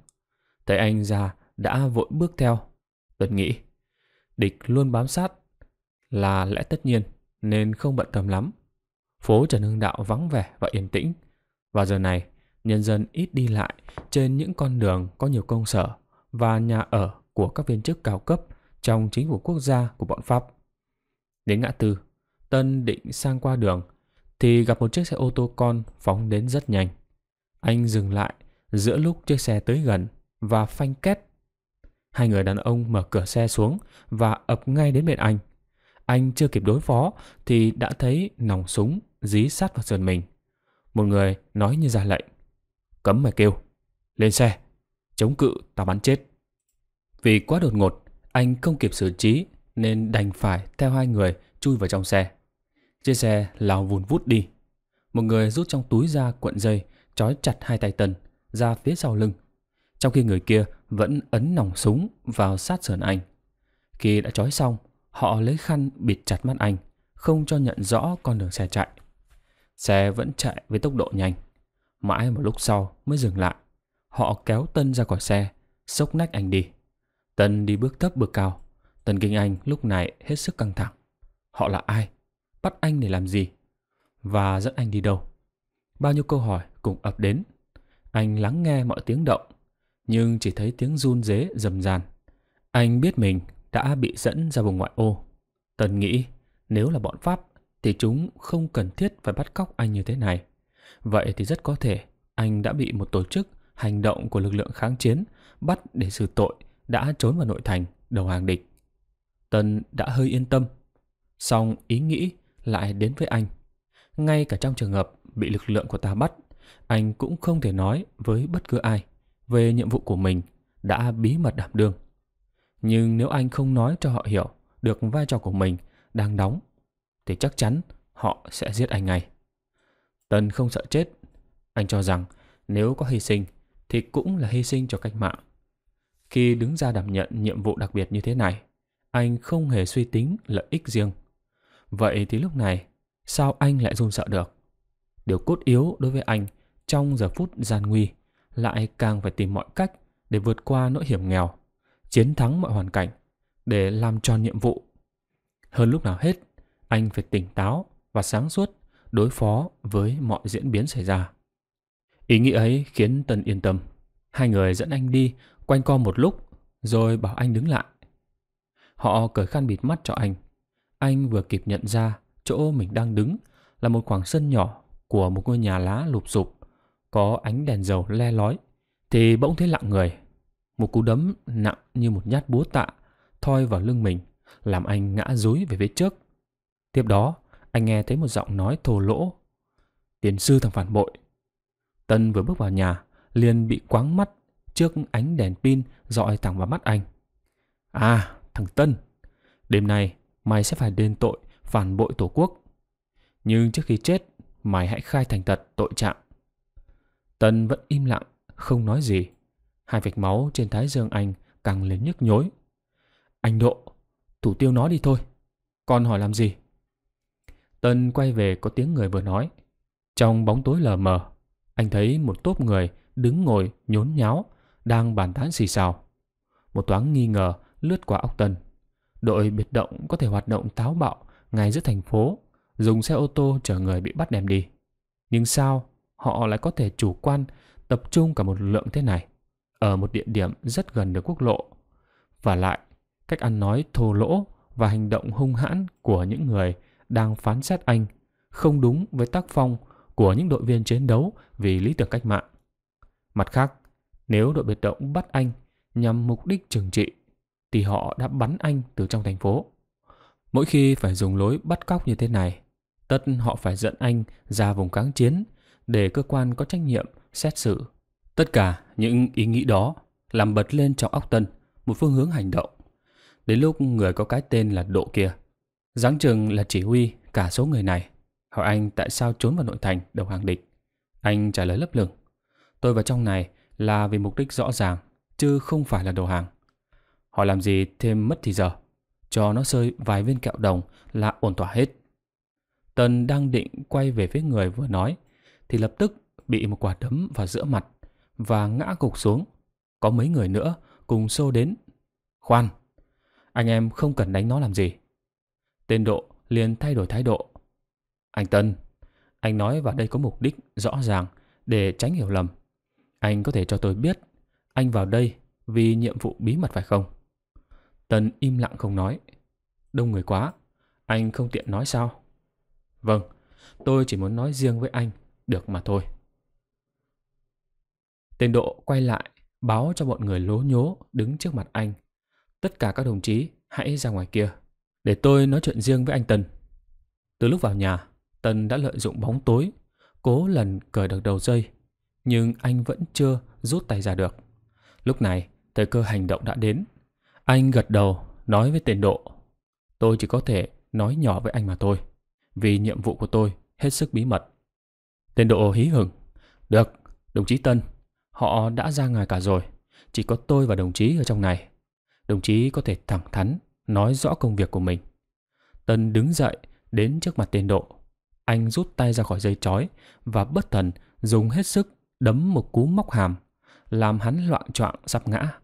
Thấy anh ra đã vội bước theo. Tuấn nghĩ, địch luôn bám sát là lẽ tất nhiên nên không bận tâm lắm. Phố Trần Hưng Đạo vắng vẻ và yên tĩnh. Và giờ này, nhân dân ít đi lại trên những con đường có nhiều công sở và nhà ở của các viên chức cao cấp trong chính phủ quốc gia của bọn Pháp. Đến ngã tư, Tân định sang qua đường thì gặp một chiếc xe ô tô con phóng đến rất nhanh. Anh dừng lại giữa lúc chiếc xe tới gần và phanh két. Hai người đàn ông mở cửa xe xuống và ập ngay đến bên anh. Anh chưa kịp đối phó thì đã thấy nòng súng dí sát vào sườn mình. Một người nói như ra lệnh. Cấm mày kêu. Lên xe. Chống cự tao bắn chết. Vì quá đột ngột, anh không kịp xử trí nên đành phải theo hai người chui vào trong xe. Chiếc xe lao vùn vút đi. Một người rút trong túi ra cuộn dây trói chặt hai tay Tần ra phía sau lưng, trong khi người kia vẫn ấn nòng súng vào sát sườn anh. Khi đã trói xong, họ lấy khăn bịt chặt mắt anh, không cho nhận rõ con đường xe chạy. Xe vẫn chạy với tốc độ nhanh, mãi một lúc sau mới dừng lại. Họ kéo Tân ra khỏi xe, sốc nách anh đi. Tân đi bước thấp bước cao, Tân Kinh Anh lúc này hết sức căng thẳng. Họ là ai? Bắt anh để làm gì? Và dẫn anh đi đâu? Bao nhiêu câu hỏi cùng ập đến. Anh lắng nghe mọi tiếng động, nhưng chỉ thấy tiếng run dế rầm ràn. Anh biết mình đã bị dẫn ra vùng ngoại ô. Tần nghĩ nếu là bọn Pháp thì chúng không cần thiết phải bắt cóc anh như thế này. Vậy thì rất có thể anh đã bị một tổ chức hành động của lực lượng kháng chiến bắt để xử tội đã trốn vào nội thành đầu hàng địch. Tân đã hơi yên tâm, song ý nghĩ lại đến với anh ngay cả trong trường hợp bị lực lượng của ta bắt, anh cũng không thể nói với bất cứ ai về nhiệm vụ của mình đã bí mật đảm đương. Nhưng nếu anh không nói cho họ hiểu được vai trò của mình đang đóng, thì chắc chắn họ sẽ giết anh ngay. Tần không sợ chết. Anh cho rằng nếu có hy sinh thì cũng là hy sinh cho cách mạng. Khi đứng ra đảm nhận nhiệm vụ đặc biệt như thế này, anh không hề suy tính lợi ích riêng. Vậy thì lúc này Sao anh lại run sợ được? Điều cốt yếu đối với anh trong giờ phút gian nguy lại càng phải tìm mọi cách để vượt qua nỗi hiểm nghèo, chiến thắng mọi hoàn cảnh, để làm tròn nhiệm vụ. Hơn lúc nào hết, anh phải tỉnh táo và sáng suốt đối phó với mọi diễn biến xảy ra. Ý nghĩ ấy khiến Tân yên tâm. Hai người dẫn anh đi quanh co một lúc rồi bảo anh đứng lại. Họ cởi khăn bịt mắt cho anh. Anh vừa kịp nhận ra chỗ mình đang đứng là một khoảng sân nhỏ của một ngôi nhà lá lụp sụp, có ánh đèn dầu le lói, thì bỗng thấy lặng người. Một cú đấm nặng như một nhát búa tạ thoi vào lưng mình, làm anh ngã rúi về phía trước. Tiếp đó, anh nghe thấy một giọng nói thô lỗ. Tiến sư thằng phản bội. Tân vừa bước vào nhà, liền bị quáng mắt trước ánh đèn pin dọi thẳng vào mắt anh. À, thằng Tân, đêm nay mày sẽ phải đền tội phản bội tổ quốc. Nhưng trước khi chết, mày hãy khai thành thật tội trạng. Tân vẫn im lặng, không nói gì. Hai vạch máu trên thái dương anh càng lên nhức nhối. Anh Độ, thủ tiêu nó đi thôi. Con hỏi làm gì? Tân quay về có tiếng người vừa nói. Trong bóng tối lờ mờ, anh thấy một tốp người đứng ngồi nhốn nháo, đang bàn tán xì xào. Một toán nghi ngờ lướt qua óc Tân. Đội biệt động có thể hoạt động táo bạo ngay giữa thành phố, dùng xe ô tô chở người bị bắt đem đi. Nhưng sao họ lại có thể chủ quan tập trung cả một lượng thế này ở một địa điểm rất gần được quốc lộ? Và lại, cách ăn nói thô lỗ và hành động hung hãn của những người đang phán xét anh không đúng với tác phong của những đội viên chiến đấu vì lý tưởng cách mạng. Mặt khác, nếu đội biệt động bắt anh nhằm mục đích trừng trị, thì họ đã bắn anh từ trong thành phố. Mỗi khi phải dùng lối bắt cóc như thế này, tất họ phải dẫn anh ra vùng kháng chiến để cơ quan có trách nhiệm xét xử. Tất cả những ý nghĩ đó làm bật lên trong óc Tân một phương hướng hành động. Đến lúc người có cái tên là Độ kia, giáng chừng là chỉ huy cả số người này. Hỏi anh tại sao trốn vào nội thành đầu hàng địch. Anh trả lời lấp lửng. Tôi vào trong này là vì mục đích rõ ràng, chứ không phải là đầu hàng. Họ làm gì thêm mất thì giờ cho nó rơi vài viên kẹo đồng là ổn thỏa hết. Tần đang định quay về phía người vừa nói, thì lập tức bị một quả đấm vào giữa mặt và ngã gục xuống. Có mấy người nữa cùng xô đến. Khoan, anh em không cần đánh nó làm gì. Tên Độ liền thay đổi thái độ. Anh Tân, anh nói vào đây có mục đích rõ ràng để tránh hiểu lầm. Anh có thể cho tôi biết anh vào đây vì nhiệm vụ bí mật phải không? Tần im lặng không nói. Đông người quá, anh không tiện nói sao? Vâng, tôi chỉ muốn nói riêng với anh, được mà thôi. Tên độ quay lại, báo cho bọn người lố nhố đứng trước mặt anh. Tất cả các đồng chí hãy ra ngoài kia, để tôi nói chuyện riêng với anh Tần. Từ lúc vào nhà, Tần đã lợi dụng bóng tối, cố lần cởi được đầu dây, nhưng anh vẫn chưa rút tay ra được. Lúc này, thời cơ hành động đã đến. Anh gật đầu, nói với tên độ. Tôi chỉ có thể nói nhỏ với anh mà thôi, vì nhiệm vụ của tôi hết sức bí mật. Tên độ hí hửng. Được, đồng chí Tân, họ đã ra ngoài cả rồi, chỉ có tôi và đồng chí ở trong này. Đồng chí có thể thẳng thắn nói rõ công việc của mình. Tân đứng dậy, đến trước mặt tên độ. Anh rút tay ra khỏi dây chói và bất thần dùng hết sức đấm một cú móc hàm, làm hắn loạn choạng sắp ngã.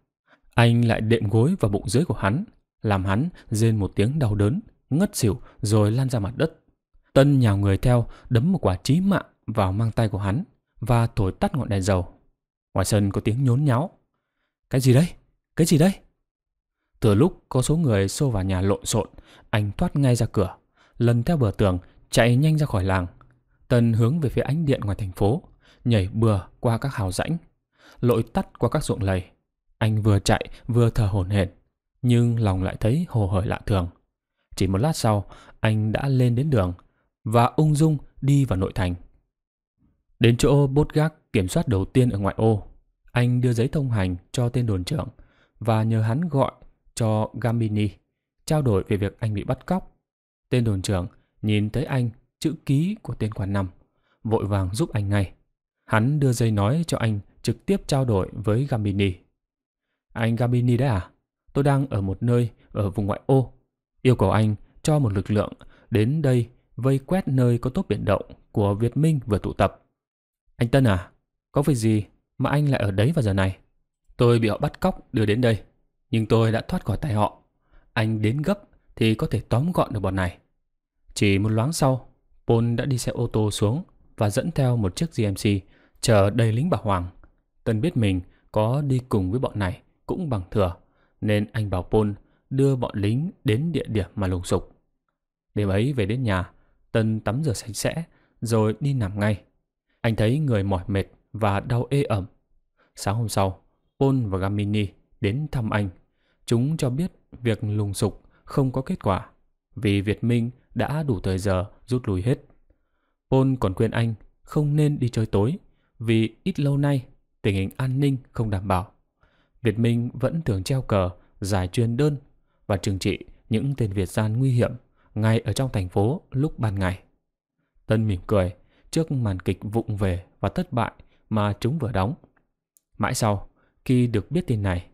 Anh lại đệm gối vào bụng dưới của hắn, làm hắn rên một tiếng đau đớn, ngất xỉu rồi lăn ra mặt đất. Tân nhào người theo, đấm một quả chí mạng vào mang tay của hắn và thổi tắt ngọn đèn dầu. Ngoài sân có tiếng nhốn nháo. Cái gì đây? Cái gì đây? Từ lúc có số người xô vào nhà lộn xộn, anh thoát ngay ra cửa, lần theo bờ tường, chạy nhanh ra khỏi làng. Tân hướng về phía ánh điện ngoài thành phố, nhảy bừa qua các hào rãnh, lội tắt qua các ruộng lầy, anh vừa chạy vừa thở hổn hển, nhưng lòng lại thấy hồ hởi lạ thường. Chỉ một lát sau, anh đã lên đến đường và ung dung đi vào nội thành. Đến chỗ bốt gác kiểm soát đầu tiên ở ngoại ô, anh đưa giấy thông hành cho tên đồn trưởng và nhờ hắn gọi cho Gamini trao đổi về việc anh bị bắt cóc. Tên đồn trưởng nhìn thấy anh chữ ký của tên quan năm, vội vàng giúp anh ngay. Hắn đưa dây nói cho anh trực tiếp trao đổi với gambini anh Gabini đấy à? Tôi đang ở một nơi ở vùng ngoại ô. Yêu cầu anh cho một lực lượng đến đây vây quét nơi có tốt biển động của Việt Minh vừa tụ tập. Anh Tân à, có việc gì mà anh lại ở đấy vào giờ này? Tôi bị họ bắt cóc đưa đến đây, nhưng tôi đã thoát khỏi tay họ. Anh đến gấp thì có thể tóm gọn được bọn này. Chỉ một loáng sau, Paul đã đi xe ô tô xuống và dẫn theo một chiếc GMC chờ đầy lính bảo hoàng. Tân biết mình có đi cùng với bọn này cũng bằng thừa, nên anh bảo Pol đưa bọn lính đến địa điểm mà lùng sục. Đêm ấy về đến nhà, Tân tắm rửa sạch sẽ rồi đi nằm ngay. Anh thấy người mỏi mệt và đau ê ẩm. Sáng hôm sau, Pol và Gamini đến thăm anh. Chúng cho biết việc lùng sục không có kết quả vì Việt Minh đã đủ thời giờ rút lui hết. Pol còn khuyên anh không nên đi chơi tối vì ít lâu nay tình hình an ninh không đảm bảo. Việt Minh vẫn thường treo cờ, giải truyền đơn và trừng trị những tên Việt gian nguy hiểm ngay ở trong thành phố lúc ban ngày. Tân mỉm cười trước màn kịch vụng về và thất bại mà chúng vừa đóng. Mãi sau, khi được biết tin này,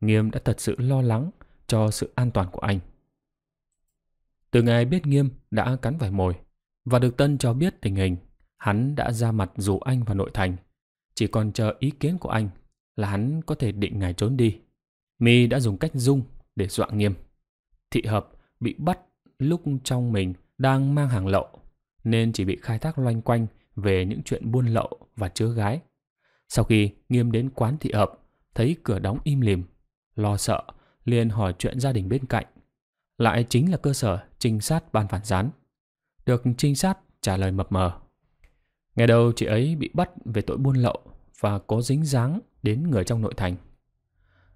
Nghiêm đã thật sự lo lắng cho sự an toàn của anh. Từ ngày biết Nghiêm đã cắn phải mồi và được Tân cho biết tình hình, hắn đã ra mặt rủ anh vào nội thành, chỉ còn chờ ý kiến của anh là hắn có thể định ngày trốn đi. Mi đã dùng cách dung để dọa nghiêm. Thị hợp bị bắt lúc trong mình đang mang hàng lậu, nên chỉ bị khai thác loanh quanh về những chuyện buôn lậu và chứa gái. Sau khi nghiêm đến quán thị hợp, thấy cửa đóng im lìm, lo sợ, liền hỏi chuyện gia đình bên cạnh. Lại chính là cơ sở trinh sát ban phản gián. Được trinh sát trả lời mập mờ. Ngày đầu chị ấy bị bắt về tội buôn lậu và có dính dáng đến người trong nội thành.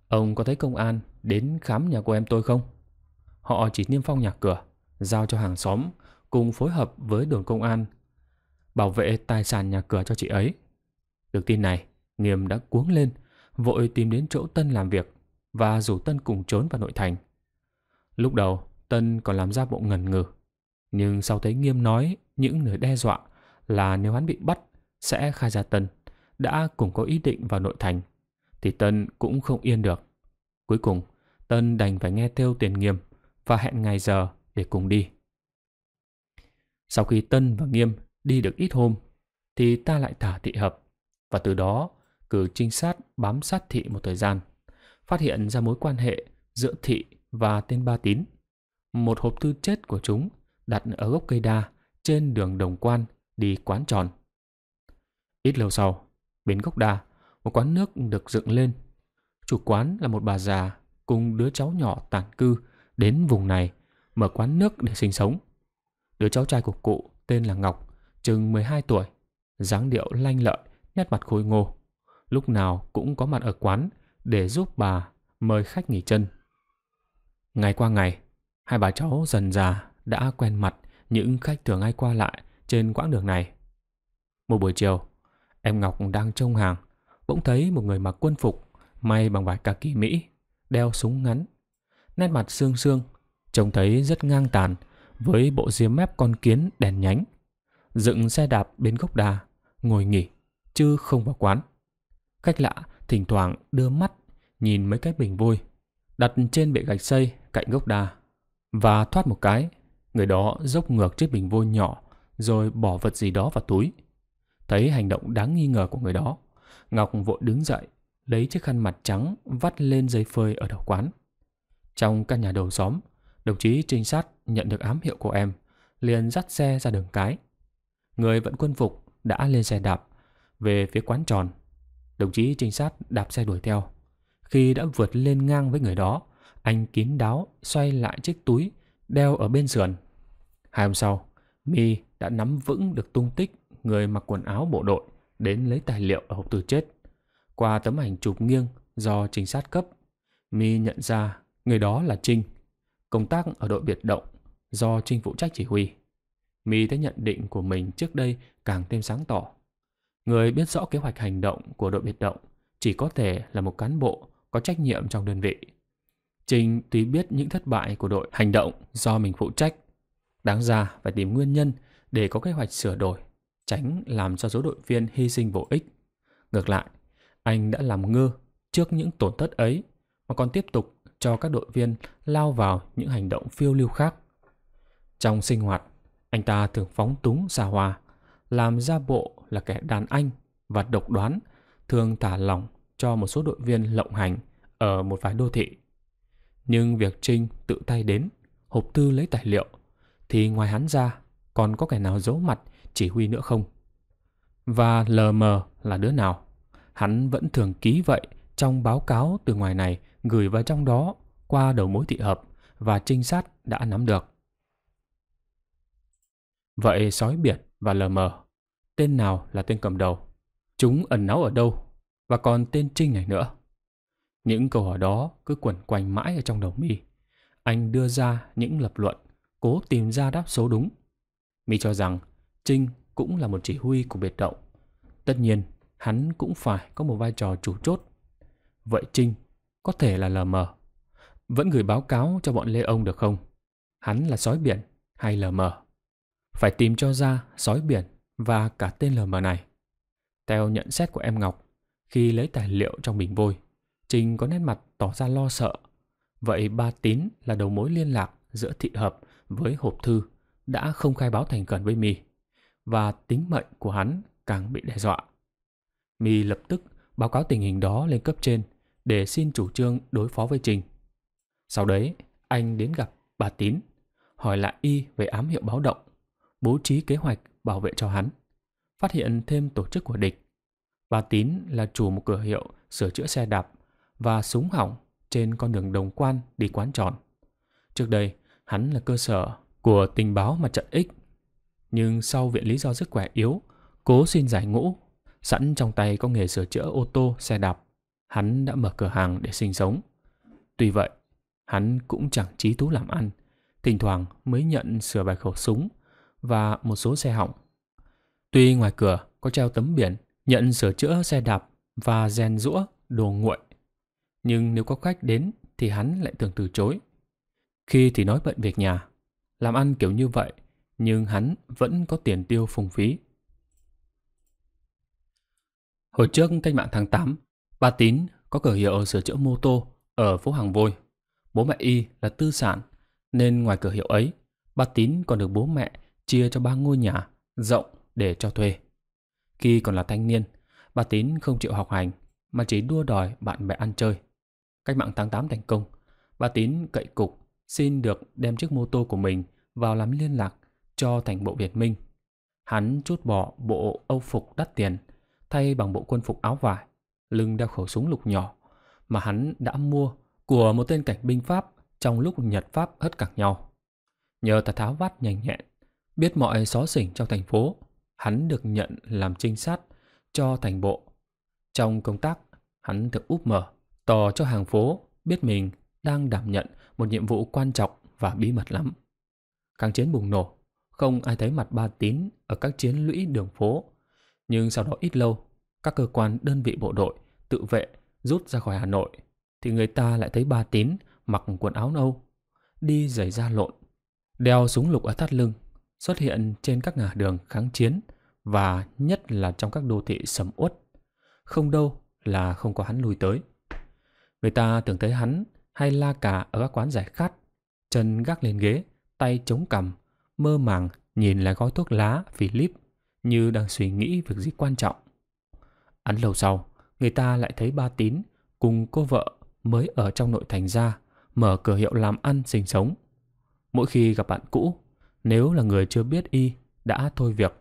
Ông có thấy công an đến khám nhà của em tôi không? Họ chỉ niêm phong nhà cửa, giao cho hàng xóm cùng phối hợp với đồn công an bảo vệ tài sản nhà cửa cho chị ấy. Được tin này, Nghiêm đã cuống lên, vội tìm đến chỗ Tân làm việc và rủ Tân cùng trốn vào nội thành. Lúc đầu, Tân còn làm ra bộ ngần ngừ, nhưng sau thấy Nghiêm nói những lời đe dọa là nếu hắn bị bắt sẽ khai ra Tân đã cùng có ý định vào nội thành, thì Tân cũng không yên được. Cuối cùng, Tân đành phải nghe theo tiền nghiêm và hẹn ngày giờ để cùng đi. Sau khi Tân và Nghiêm đi được ít hôm, thì ta lại thả thị hợp và từ đó cử trinh sát bám sát thị một thời gian, phát hiện ra mối quan hệ giữa thị và tên Ba Tín. Một hộp thư chết của chúng đặt ở gốc cây đa trên đường Đồng Quan đi quán tròn. Ít lâu sau, Bên gốc đà, một quán nước được dựng lên. Chủ quán là một bà già cùng đứa cháu nhỏ tản cư đến vùng này mở quán nước để sinh sống. Đứa cháu trai của cụ tên là Ngọc, chừng 12 tuổi, dáng điệu lanh lợi, nét mặt khôi ngô. Lúc nào cũng có mặt ở quán để giúp bà mời khách nghỉ chân. Ngày qua ngày, hai bà cháu dần già đã quen mặt những khách thường ai qua lại trên quãng đường này. Một buổi chiều, Em Ngọc đang trông hàng, bỗng thấy một người mặc quân phục, may bằng vải kaki Mỹ, đeo súng ngắn. Nét mặt xương xương, trông thấy rất ngang tàn, với bộ diêm mép con kiến đèn nhánh. Dựng xe đạp bên gốc đà, ngồi nghỉ, chứ không vào quán. Khách lạ thỉnh thoảng đưa mắt nhìn mấy cái bình vôi đặt trên bệ gạch xây cạnh gốc đà và thoát một cái người đó dốc ngược chiếc bình vôi nhỏ rồi bỏ vật gì đó vào túi Thấy hành động đáng nghi ngờ của người đó, Ngọc vội đứng dậy, lấy chiếc khăn mặt trắng vắt lên giấy phơi ở đầu quán. Trong căn nhà đầu xóm, đồng chí trinh sát nhận được ám hiệu của em, liền dắt xe ra đường cái. Người vẫn quân phục đã lên xe đạp về phía quán tròn. Đồng chí trinh sát đạp xe đuổi theo. Khi đã vượt lên ngang với người đó, anh kín đáo xoay lại chiếc túi đeo ở bên sườn. Hai hôm sau, My đã nắm vững được tung tích người mặc quần áo bộ đội đến lấy tài liệu ở hộp thư chết. Qua tấm ảnh chụp nghiêng do trinh sát cấp, Mi nhận ra người đó là Trinh, công tác ở đội biệt động do Trinh phụ trách chỉ huy. Mi thấy nhận định của mình trước đây càng thêm sáng tỏ. Người biết rõ kế hoạch hành động của đội biệt động chỉ có thể là một cán bộ có trách nhiệm trong đơn vị. Trinh tuy biết những thất bại của đội hành động do mình phụ trách, đáng ra phải tìm nguyên nhân để có kế hoạch sửa đổi tránh làm cho số đội viên hy sinh vô ích. Ngược lại, anh đã làm ngơ trước những tổn thất ấy mà còn tiếp tục cho các đội viên lao vào những hành động phiêu lưu khác. Trong sinh hoạt, anh ta thường phóng túng xa hoa, làm ra bộ là kẻ đàn anh và độc đoán, thường thả lỏng cho một số đội viên lộng hành ở một vài đô thị. Nhưng việc Trinh tự tay đến, hộp thư lấy tài liệu, thì ngoài hắn ra còn có kẻ nào giấu mặt chỉ huy nữa không? Và LM là đứa nào? Hắn vẫn thường ký vậy trong báo cáo từ ngoài này gửi vào trong đó qua đầu mối thị hợp và trinh sát đã nắm được. Vậy sói biển và LM, tên nào là tên cầm đầu? Chúng ẩn náu ở đâu? Và còn tên Trinh này nữa. Những câu hỏi đó cứ quẩn quanh mãi ở trong đầu mi. Anh đưa ra những lập luận, cố tìm ra đáp số đúng. Mi cho rằng Trinh cũng là một chỉ huy của biệt động. Tất nhiên, hắn cũng phải có một vai trò chủ chốt. Vậy Trinh có thể là lờ mờ. Vẫn gửi báo cáo cho bọn Lê Ông được không? Hắn là sói biển hay lờ mờ? Phải tìm cho ra sói biển và cả tên lờ mờ này. Theo nhận xét của em Ngọc, khi lấy tài liệu trong bình vôi, Trinh có nét mặt tỏ ra lo sợ. Vậy ba tín là đầu mối liên lạc giữa thị hợp với hộp thư đã không khai báo thành cần với mi và tính mệnh của hắn càng bị đe dọa. Mi lập tức báo cáo tình hình đó lên cấp trên để xin chủ trương đối phó với Trình. Sau đấy, anh đến gặp bà Tín, hỏi lại y về ám hiệu báo động, bố trí kế hoạch bảo vệ cho hắn, phát hiện thêm tổ chức của địch. Bà Tín là chủ một cửa hiệu sửa chữa xe đạp và súng hỏng trên con đường đồng quan đi quán tròn. Trước đây, hắn là cơ sở của tình báo mặt trận X nhưng sau viện lý do sức khỏe yếu, cố xin giải ngũ. Sẵn trong tay có nghề sửa chữa ô tô, xe đạp, hắn đã mở cửa hàng để sinh sống. Tuy vậy, hắn cũng chẳng trí tú làm ăn, thỉnh thoảng mới nhận sửa bài khẩu súng và một số xe hỏng. Tuy ngoài cửa có treo tấm biển nhận sửa chữa xe đạp và rèn rũa đồ nguội, nhưng nếu có khách đến thì hắn lại thường từ chối. Khi thì nói bận việc nhà, làm ăn kiểu như vậy – nhưng hắn vẫn có tiền tiêu phung phí. Hồi trước cách mạng tháng 8, ba tín có cửa hiệu sửa chữa mô tô ở phố Hàng Vôi. Bố mẹ y là tư sản, nên ngoài cửa hiệu ấy, ba tín còn được bố mẹ chia cho ba ngôi nhà rộng để cho thuê. Khi còn là thanh niên, ba tín không chịu học hành mà chỉ đua đòi bạn bè ăn chơi. Cách mạng tháng 8 thành công, ba tín cậy cục xin được đem chiếc mô tô của mình vào làm liên lạc cho thành bộ Việt Minh. Hắn chút bỏ bộ âu phục đắt tiền, thay bằng bộ quân phục áo vải, lưng đeo khẩu súng lục nhỏ mà hắn đã mua của một tên cảnh binh Pháp trong lúc Nhật Pháp hất cẳng nhau. Nhờ ta tháo vát nhanh nhẹn, biết mọi xó xỉnh trong thành phố, hắn được nhận làm trinh sát cho thành bộ. Trong công tác, hắn được úp mở, tỏ cho hàng phố biết mình đang đảm nhận một nhiệm vụ quan trọng và bí mật lắm. Kháng chiến bùng nổ, không ai thấy mặt ba tín ở các chiến lũy đường phố. Nhưng sau đó ít lâu, các cơ quan đơn vị bộ đội, tự vệ rút ra khỏi Hà Nội, thì người ta lại thấy ba tín mặc quần áo nâu, đi giày da lộn, đeo súng lục ở thắt lưng, xuất hiện trên các ngã đường kháng chiến và nhất là trong các đô thị sầm uất. Không đâu là không có hắn lùi tới. Người ta tưởng thấy hắn hay la cả ở các quán giải khát, chân gác lên ghế, tay chống cằm, mơ màng nhìn lại gói thuốc lá Philip như đang suy nghĩ việc gì quan trọng. Ăn lâu sau, người ta lại thấy ba tín cùng cô vợ mới ở trong nội thành ra mở cửa hiệu làm ăn sinh sống. Mỗi khi gặp bạn cũ, nếu là người chưa biết y đã thôi việc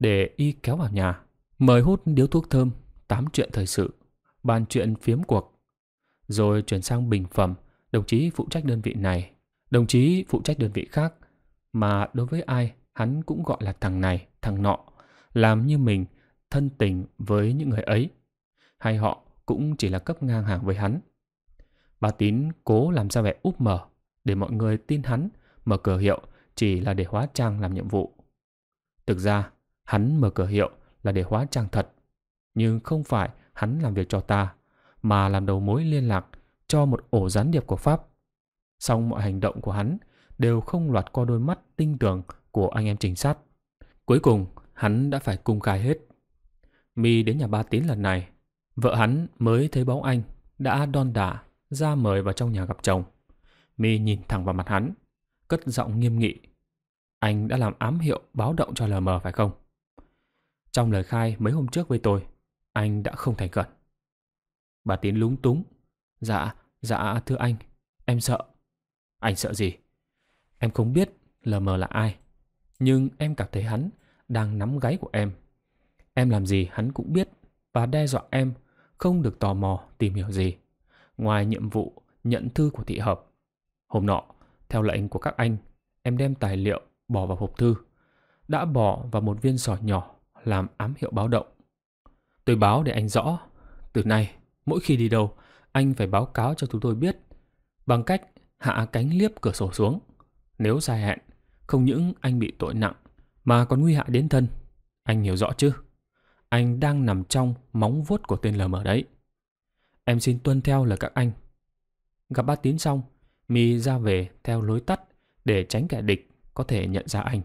để y kéo vào nhà, mời hút điếu thuốc thơm, tám chuyện thời sự, bàn chuyện phiếm cuộc. Rồi chuyển sang bình phẩm, đồng chí phụ trách đơn vị này, đồng chí phụ trách đơn vị khác, mà đối với ai hắn cũng gọi là thằng này, thằng nọ, làm như mình thân tình với những người ấy. Hay họ cũng chỉ là cấp ngang hàng với hắn. Bà Tín cố làm ra vẻ úp mở để mọi người tin hắn mở cửa hiệu chỉ là để hóa trang làm nhiệm vụ. Thực ra, hắn mở cửa hiệu là để hóa trang thật, nhưng không phải hắn làm việc cho ta, mà làm đầu mối liên lạc cho một ổ gián điệp của Pháp. Song mọi hành động của hắn đều không loạt qua đôi mắt tinh tưởng của anh em trinh sát. Cuối cùng, hắn đã phải cung khai hết. Mi đến nhà ba tín lần này, vợ hắn mới thấy bóng anh đã đon đả ra mời vào trong nhà gặp chồng. Mi nhìn thẳng vào mặt hắn, cất giọng nghiêm nghị. Anh đã làm ám hiệu báo động cho LM phải không? Trong lời khai mấy hôm trước với tôi, anh đã không thành cẩn. Bà Tín lúng túng. Dạ, dạ thưa anh, em sợ. Anh sợ gì? Em không biết LM là ai, nhưng em cảm thấy hắn đang nắm gáy của em. Em làm gì hắn cũng biết và đe dọa em không được tò mò tìm hiểu gì. Ngoài nhiệm vụ nhận thư của thị hợp, hôm nọ, theo lệnh của các anh, em đem tài liệu bỏ vào hộp thư, đã bỏ vào một viên sỏi nhỏ làm ám hiệu báo động. Tôi báo để anh rõ, từ nay, mỗi khi đi đâu, anh phải báo cáo cho chúng tôi biết bằng cách hạ cánh liếp cửa sổ xuống. Nếu sai hẹn, không những anh bị tội nặng mà còn nguy hại đến thân. Anh hiểu rõ chứ? Anh đang nằm trong móng vuốt của tên LM đấy. Em xin tuân theo lời các anh. Gặp bác Tín xong, Mi ra về theo lối tắt để tránh kẻ địch có thể nhận ra anh.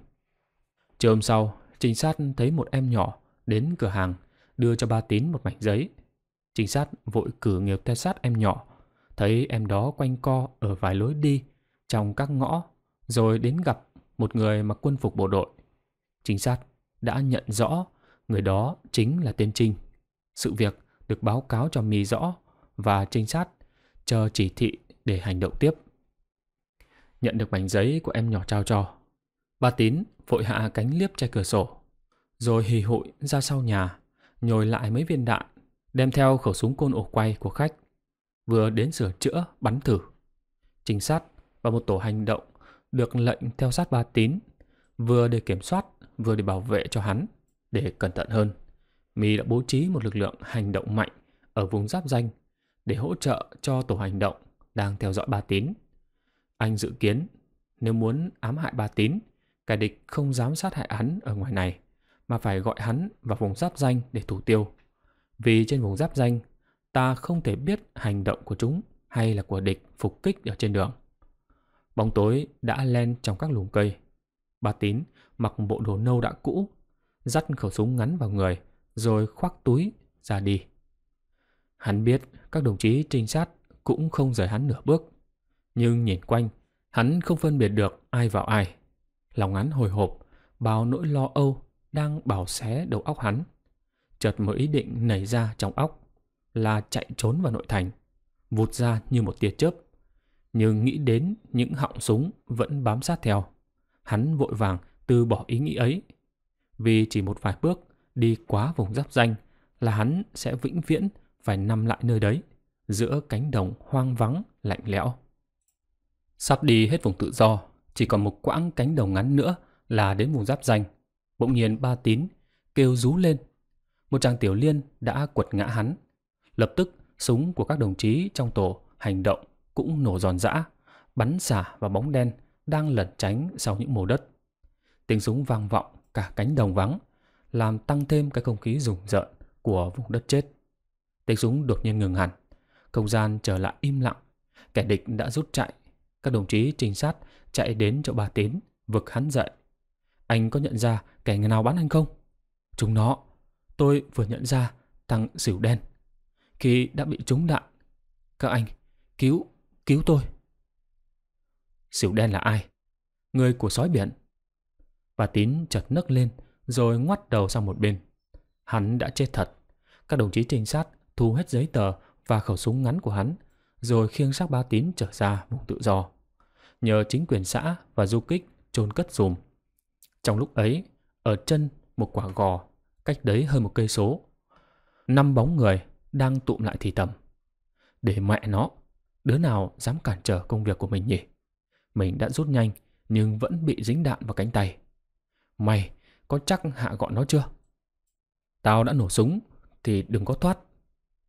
Chiều hôm sau, trinh sát thấy một em nhỏ đến cửa hàng đưa cho ba tín một mảnh giấy. Trinh sát vội cử nghiệp theo sát em nhỏ, thấy em đó quanh co ở vài lối đi trong các ngõ rồi đến gặp một người mặc quân phục bộ đội. trinh sát đã nhận rõ người đó chính là tên Trinh. Sự việc được báo cáo cho Mi rõ và trinh sát chờ chỉ thị để hành động tiếp. Nhận được mảnh giấy của em nhỏ trao cho, ba tín vội hạ cánh liếp che cửa sổ, rồi hì hụi ra sau nhà, nhồi lại mấy viên đạn, đem theo khẩu súng côn ổ quay của khách, vừa đến sửa chữa bắn thử. Trinh sát và một tổ hành động được lệnh theo sát ba tín, vừa để kiểm soát, vừa để bảo vệ cho hắn. Để cẩn thận hơn, Mi đã bố trí một lực lượng hành động mạnh ở vùng giáp danh để hỗ trợ cho tổ hành động đang theo dõi ba tín. Anh dự kiến nếu muốn ám hại ba tín, kẻ địch không dám sát hại hắn ở ngoài này mà phải gọi hắn vào vùng giáp danh để thủ tiêu. Vì trên vùng giáp danh, ta không thể biết hành động của chúng hay là của địch phục kích ở trên đường. Bóng tối đã len trong các lùm cây. Bà Tín mặc bộ đồ nâu đã cũ, dắt khẩu súng ngắn vào người, rồi khoác túi ra đi. Hắn biết các đồng chí trinh sát cũng không rời hắn nửa bước. Nhưng nhìn quanh, hắn không phân biệt được ai vào ai. Lòng hắn hồi hộp, bao nỗi lo âu đang bào xé đầu óc hắn. Chợt một ý định nảy ra trong óc là chạy trốn vào nội thành, vụt ra như một tia chớp nhưng nghĩ đến những họng súng vẫn bám sát theo. Hắn vội vàng từ bỏ ý nghĩ ấy. Vì chỉ một vài bước đi quá vùng giáp danh là hắn sẽ vĩnh viễn phải nằm lại nơi đấy, giữa cánh đồng hoang vắng, lạnh lẽo. Sắp đi hết vùng tự do, chỉ còn một quãng cánh đồng ngắn nữa là đến vùng giáp danh. Bỗng nhiên ba tín kêu rú lên. Một chàng tiểu liên đã quật ngã hắn. Lập tức súng của các đồng chí trong tổ hành động cũng nổ giòn giã, bắn xả vào bóng đen đang lẩn tránh sau những mồ đất. Tiếng súng vang vọng cả cánh đồng vắng, làm tăng thêm cái không khí rùng rợn của vùng đất chết. Tiếng súng đột nhiên ngừng hẳn, không gian trở lại im lặng, kẻ địch đã rút chạy. Các đồng chí trinh sát chạy đến chỗ bà Tín, vực hắn dậy. Anh có nhận ra kẻ người nào bắn anh không? Chúng nó, tôi vừa nhận ra thằng xỉu đen. Khi đã bị trúng đạn, các anh cứu Cứu tôi Sửu đen là ai Người của sói biển Và tín chợt nấc lên Rồi ngoắt đầu sang một bên Hắn đã chết thật Các đồng chí trinh sát thu hết giấy tờ Và khẩu súng ngắn của hắn Rồi khiêng xác ba tín trở ra vùng tự do Nhờ chính quyền xã và du kích chôn cất dùm Trong lúc ấy Ở chân một quả gò Cách đấy hơn một cây số Năm bóng người đang tụm lại thì tầm Để mẹ nó Đứa nào dám cản trở công việc của mình nhỉ? Mình đã rút nhanh nhưng vẫn bị dính đạn vào cánh tay. Mày có chắc hạ gọn nó chưa? Tao đã nổ súng thì đừng có thoát.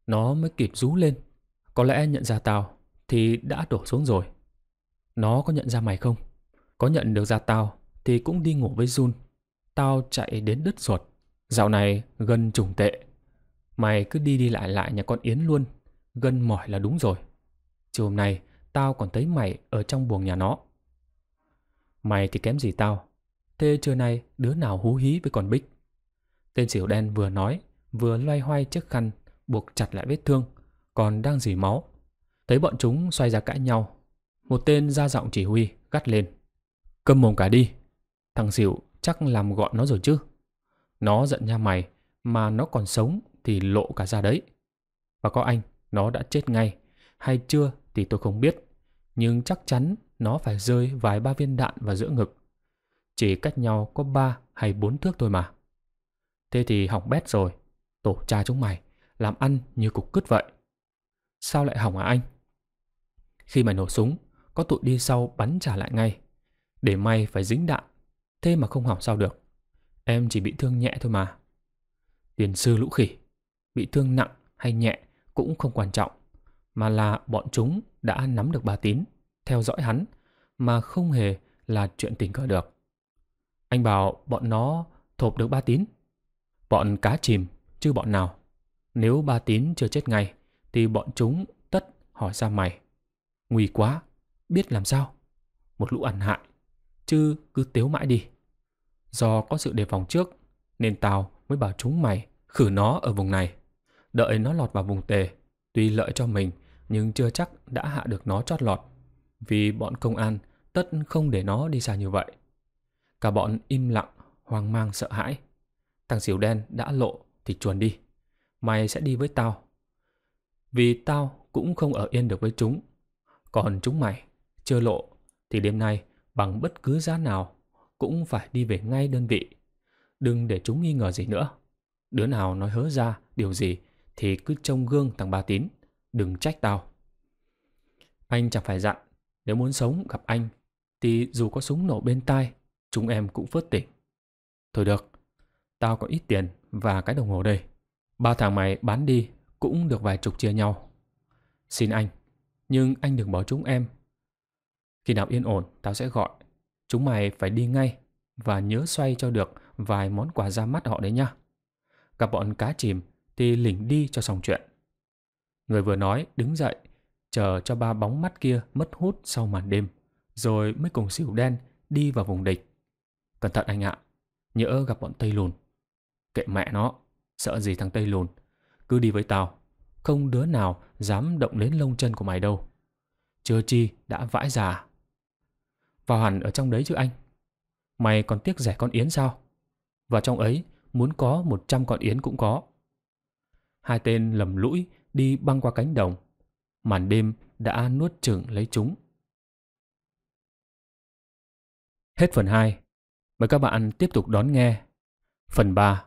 Nó mới kịp rú lên. Có lẽ nhận ra tao thì đã đổ xuống rồi. Nó có nhận ra mày không? Có nhận được ra tao thì cũng đi ngủ với Jun. Tao chạy đến đứt ruột. Dạo này gần trùng tệ. Mày cứ đi đi lại lại nhà con Yến luôn. Gần mỏi là đúng rồi. Chiều hôm nay tao còn thấy mày ở trong buồng nhà nó Mày thì kém gì tao Thế trưa nay đứa nào hú hí với con Bích Tên xỉu đen vừa nói Vừa loay hoay chiếc khăn Buộc chặt lại vết thương Còn đang dỉ máu Thấy bọn chúng xoay ra cãi nhau Một tên ra giọng chỉ huy gắt lên Câm mồm cả đi Thằng xỉu chắc làm gọn nó rồi chứ Nó giận nha mày Mà nó còn sống thì lộ cả ra đấy Và có anh Nó đã chết ngay Hay chưa thì tôi không biết, nhưng chắc chắn nó phải rơi vài ba viên đạn vào giữa ngực. Chỉ cách nhau có ba hay bốn thước thôi mà. Thế thì hỏng bét rồi, tổ cha chúng mày, làm ăn như cục cứt vậy. Sao lại hỏng hả anh? Khi mày nổ súng, có tụi đi sau bắn trả lại ngay. Để may phải dính đạn, thế mà không hỏng sao được. Em chỉ bị thương nhẹ thôi mà. Tiền sư lũ khỉ, bị thương nặng hay nhẹ cũng không quan trọng mà là bọn chúng đã nắm được bà Tín, theo dõi hắn, mà không hề là chuyện tình cờ được. Anh bảo bọn nó thộp được ba tín. Bọn cá chìm, chứ bọn nào. Nếu ba tín chưa chết ngay, thì bọn chúng tất hỏi ra mày. Nguy quá, biết làm sao. Một lũ ăn hại, chứ cứ tếu mãi đi. Do có sự đề phòng trước, nên tao mới bảo chúng mày khử nó ở vùng này. Đợi nó lọt vào vùng tề, tuy lợi cho mình nhưng chưa chắc đã hạ được nó chót lọt, vì bọn công an tất không để nó đi xa như vậy. Cả bọn im lặng, hoang mang sợ hãi. Thằng xỉu đen đã lộ thì chuồn đi. Mày sẽ đi với tao. Vì tao cũng không ở yên được với chúng. Còn chúng mày chưa lộ thì đêm nay bằng bất cứ giá nào cũng phải đi về ngay đơn vị. Đừng để chúng nghi ngờ gì nữa. Đứa nào nói hớ ra điều gì thì cứ trông gương thằng Ba Tín đừng trách tao. Anh chẳng phải dặn, nếu muốn sống gặp anh, thì dù có súng nổ bên tai, chúng em cũng phớt tỉnh. Thôi được, tao có ít tiền và cái đồng hồ đây. Ba thằng mày bán đi cũng được vài chục chia nhau. Xin anh, nhưng anh đừng bỏ chúng em. Khi nào yên ổn, tao sẽ gọi. Chúng mày phải đi ngay và nhớ xoay cho được vài món quà ra mắt họ đấy nhá. Gặp bọn cá chìm thì lỉnh đi cho xong chuyện. Người vừa nói đứng dậy, chờ cho ba bóng mắt kia mất hút sau màn đêm, rồi mới cùng xỉu đen đi vào vùng địch. Cẩn thận anh ạ, nhỡ gặp bọn Tây Lùn. Kệ mẹ nó, sợ gì thằng Tây Lùn, cứ đi với tao, không đứa nào dám động đến lông chân của mày đâu. Chưa chi đã vãi già. Vào hẳn ở trong đấy chứ anh. Mày còn tiếc rẻ con yến sao? Vào trong ấy, muốn có một trăm con yến cũng có. Hai tên lầm lũi đi băng qua cánh đồng. Màn đêm đã nuốt chửng lấy chúng. Hết phần 2. Mời các bạn tiếp tục đón nghe phần 3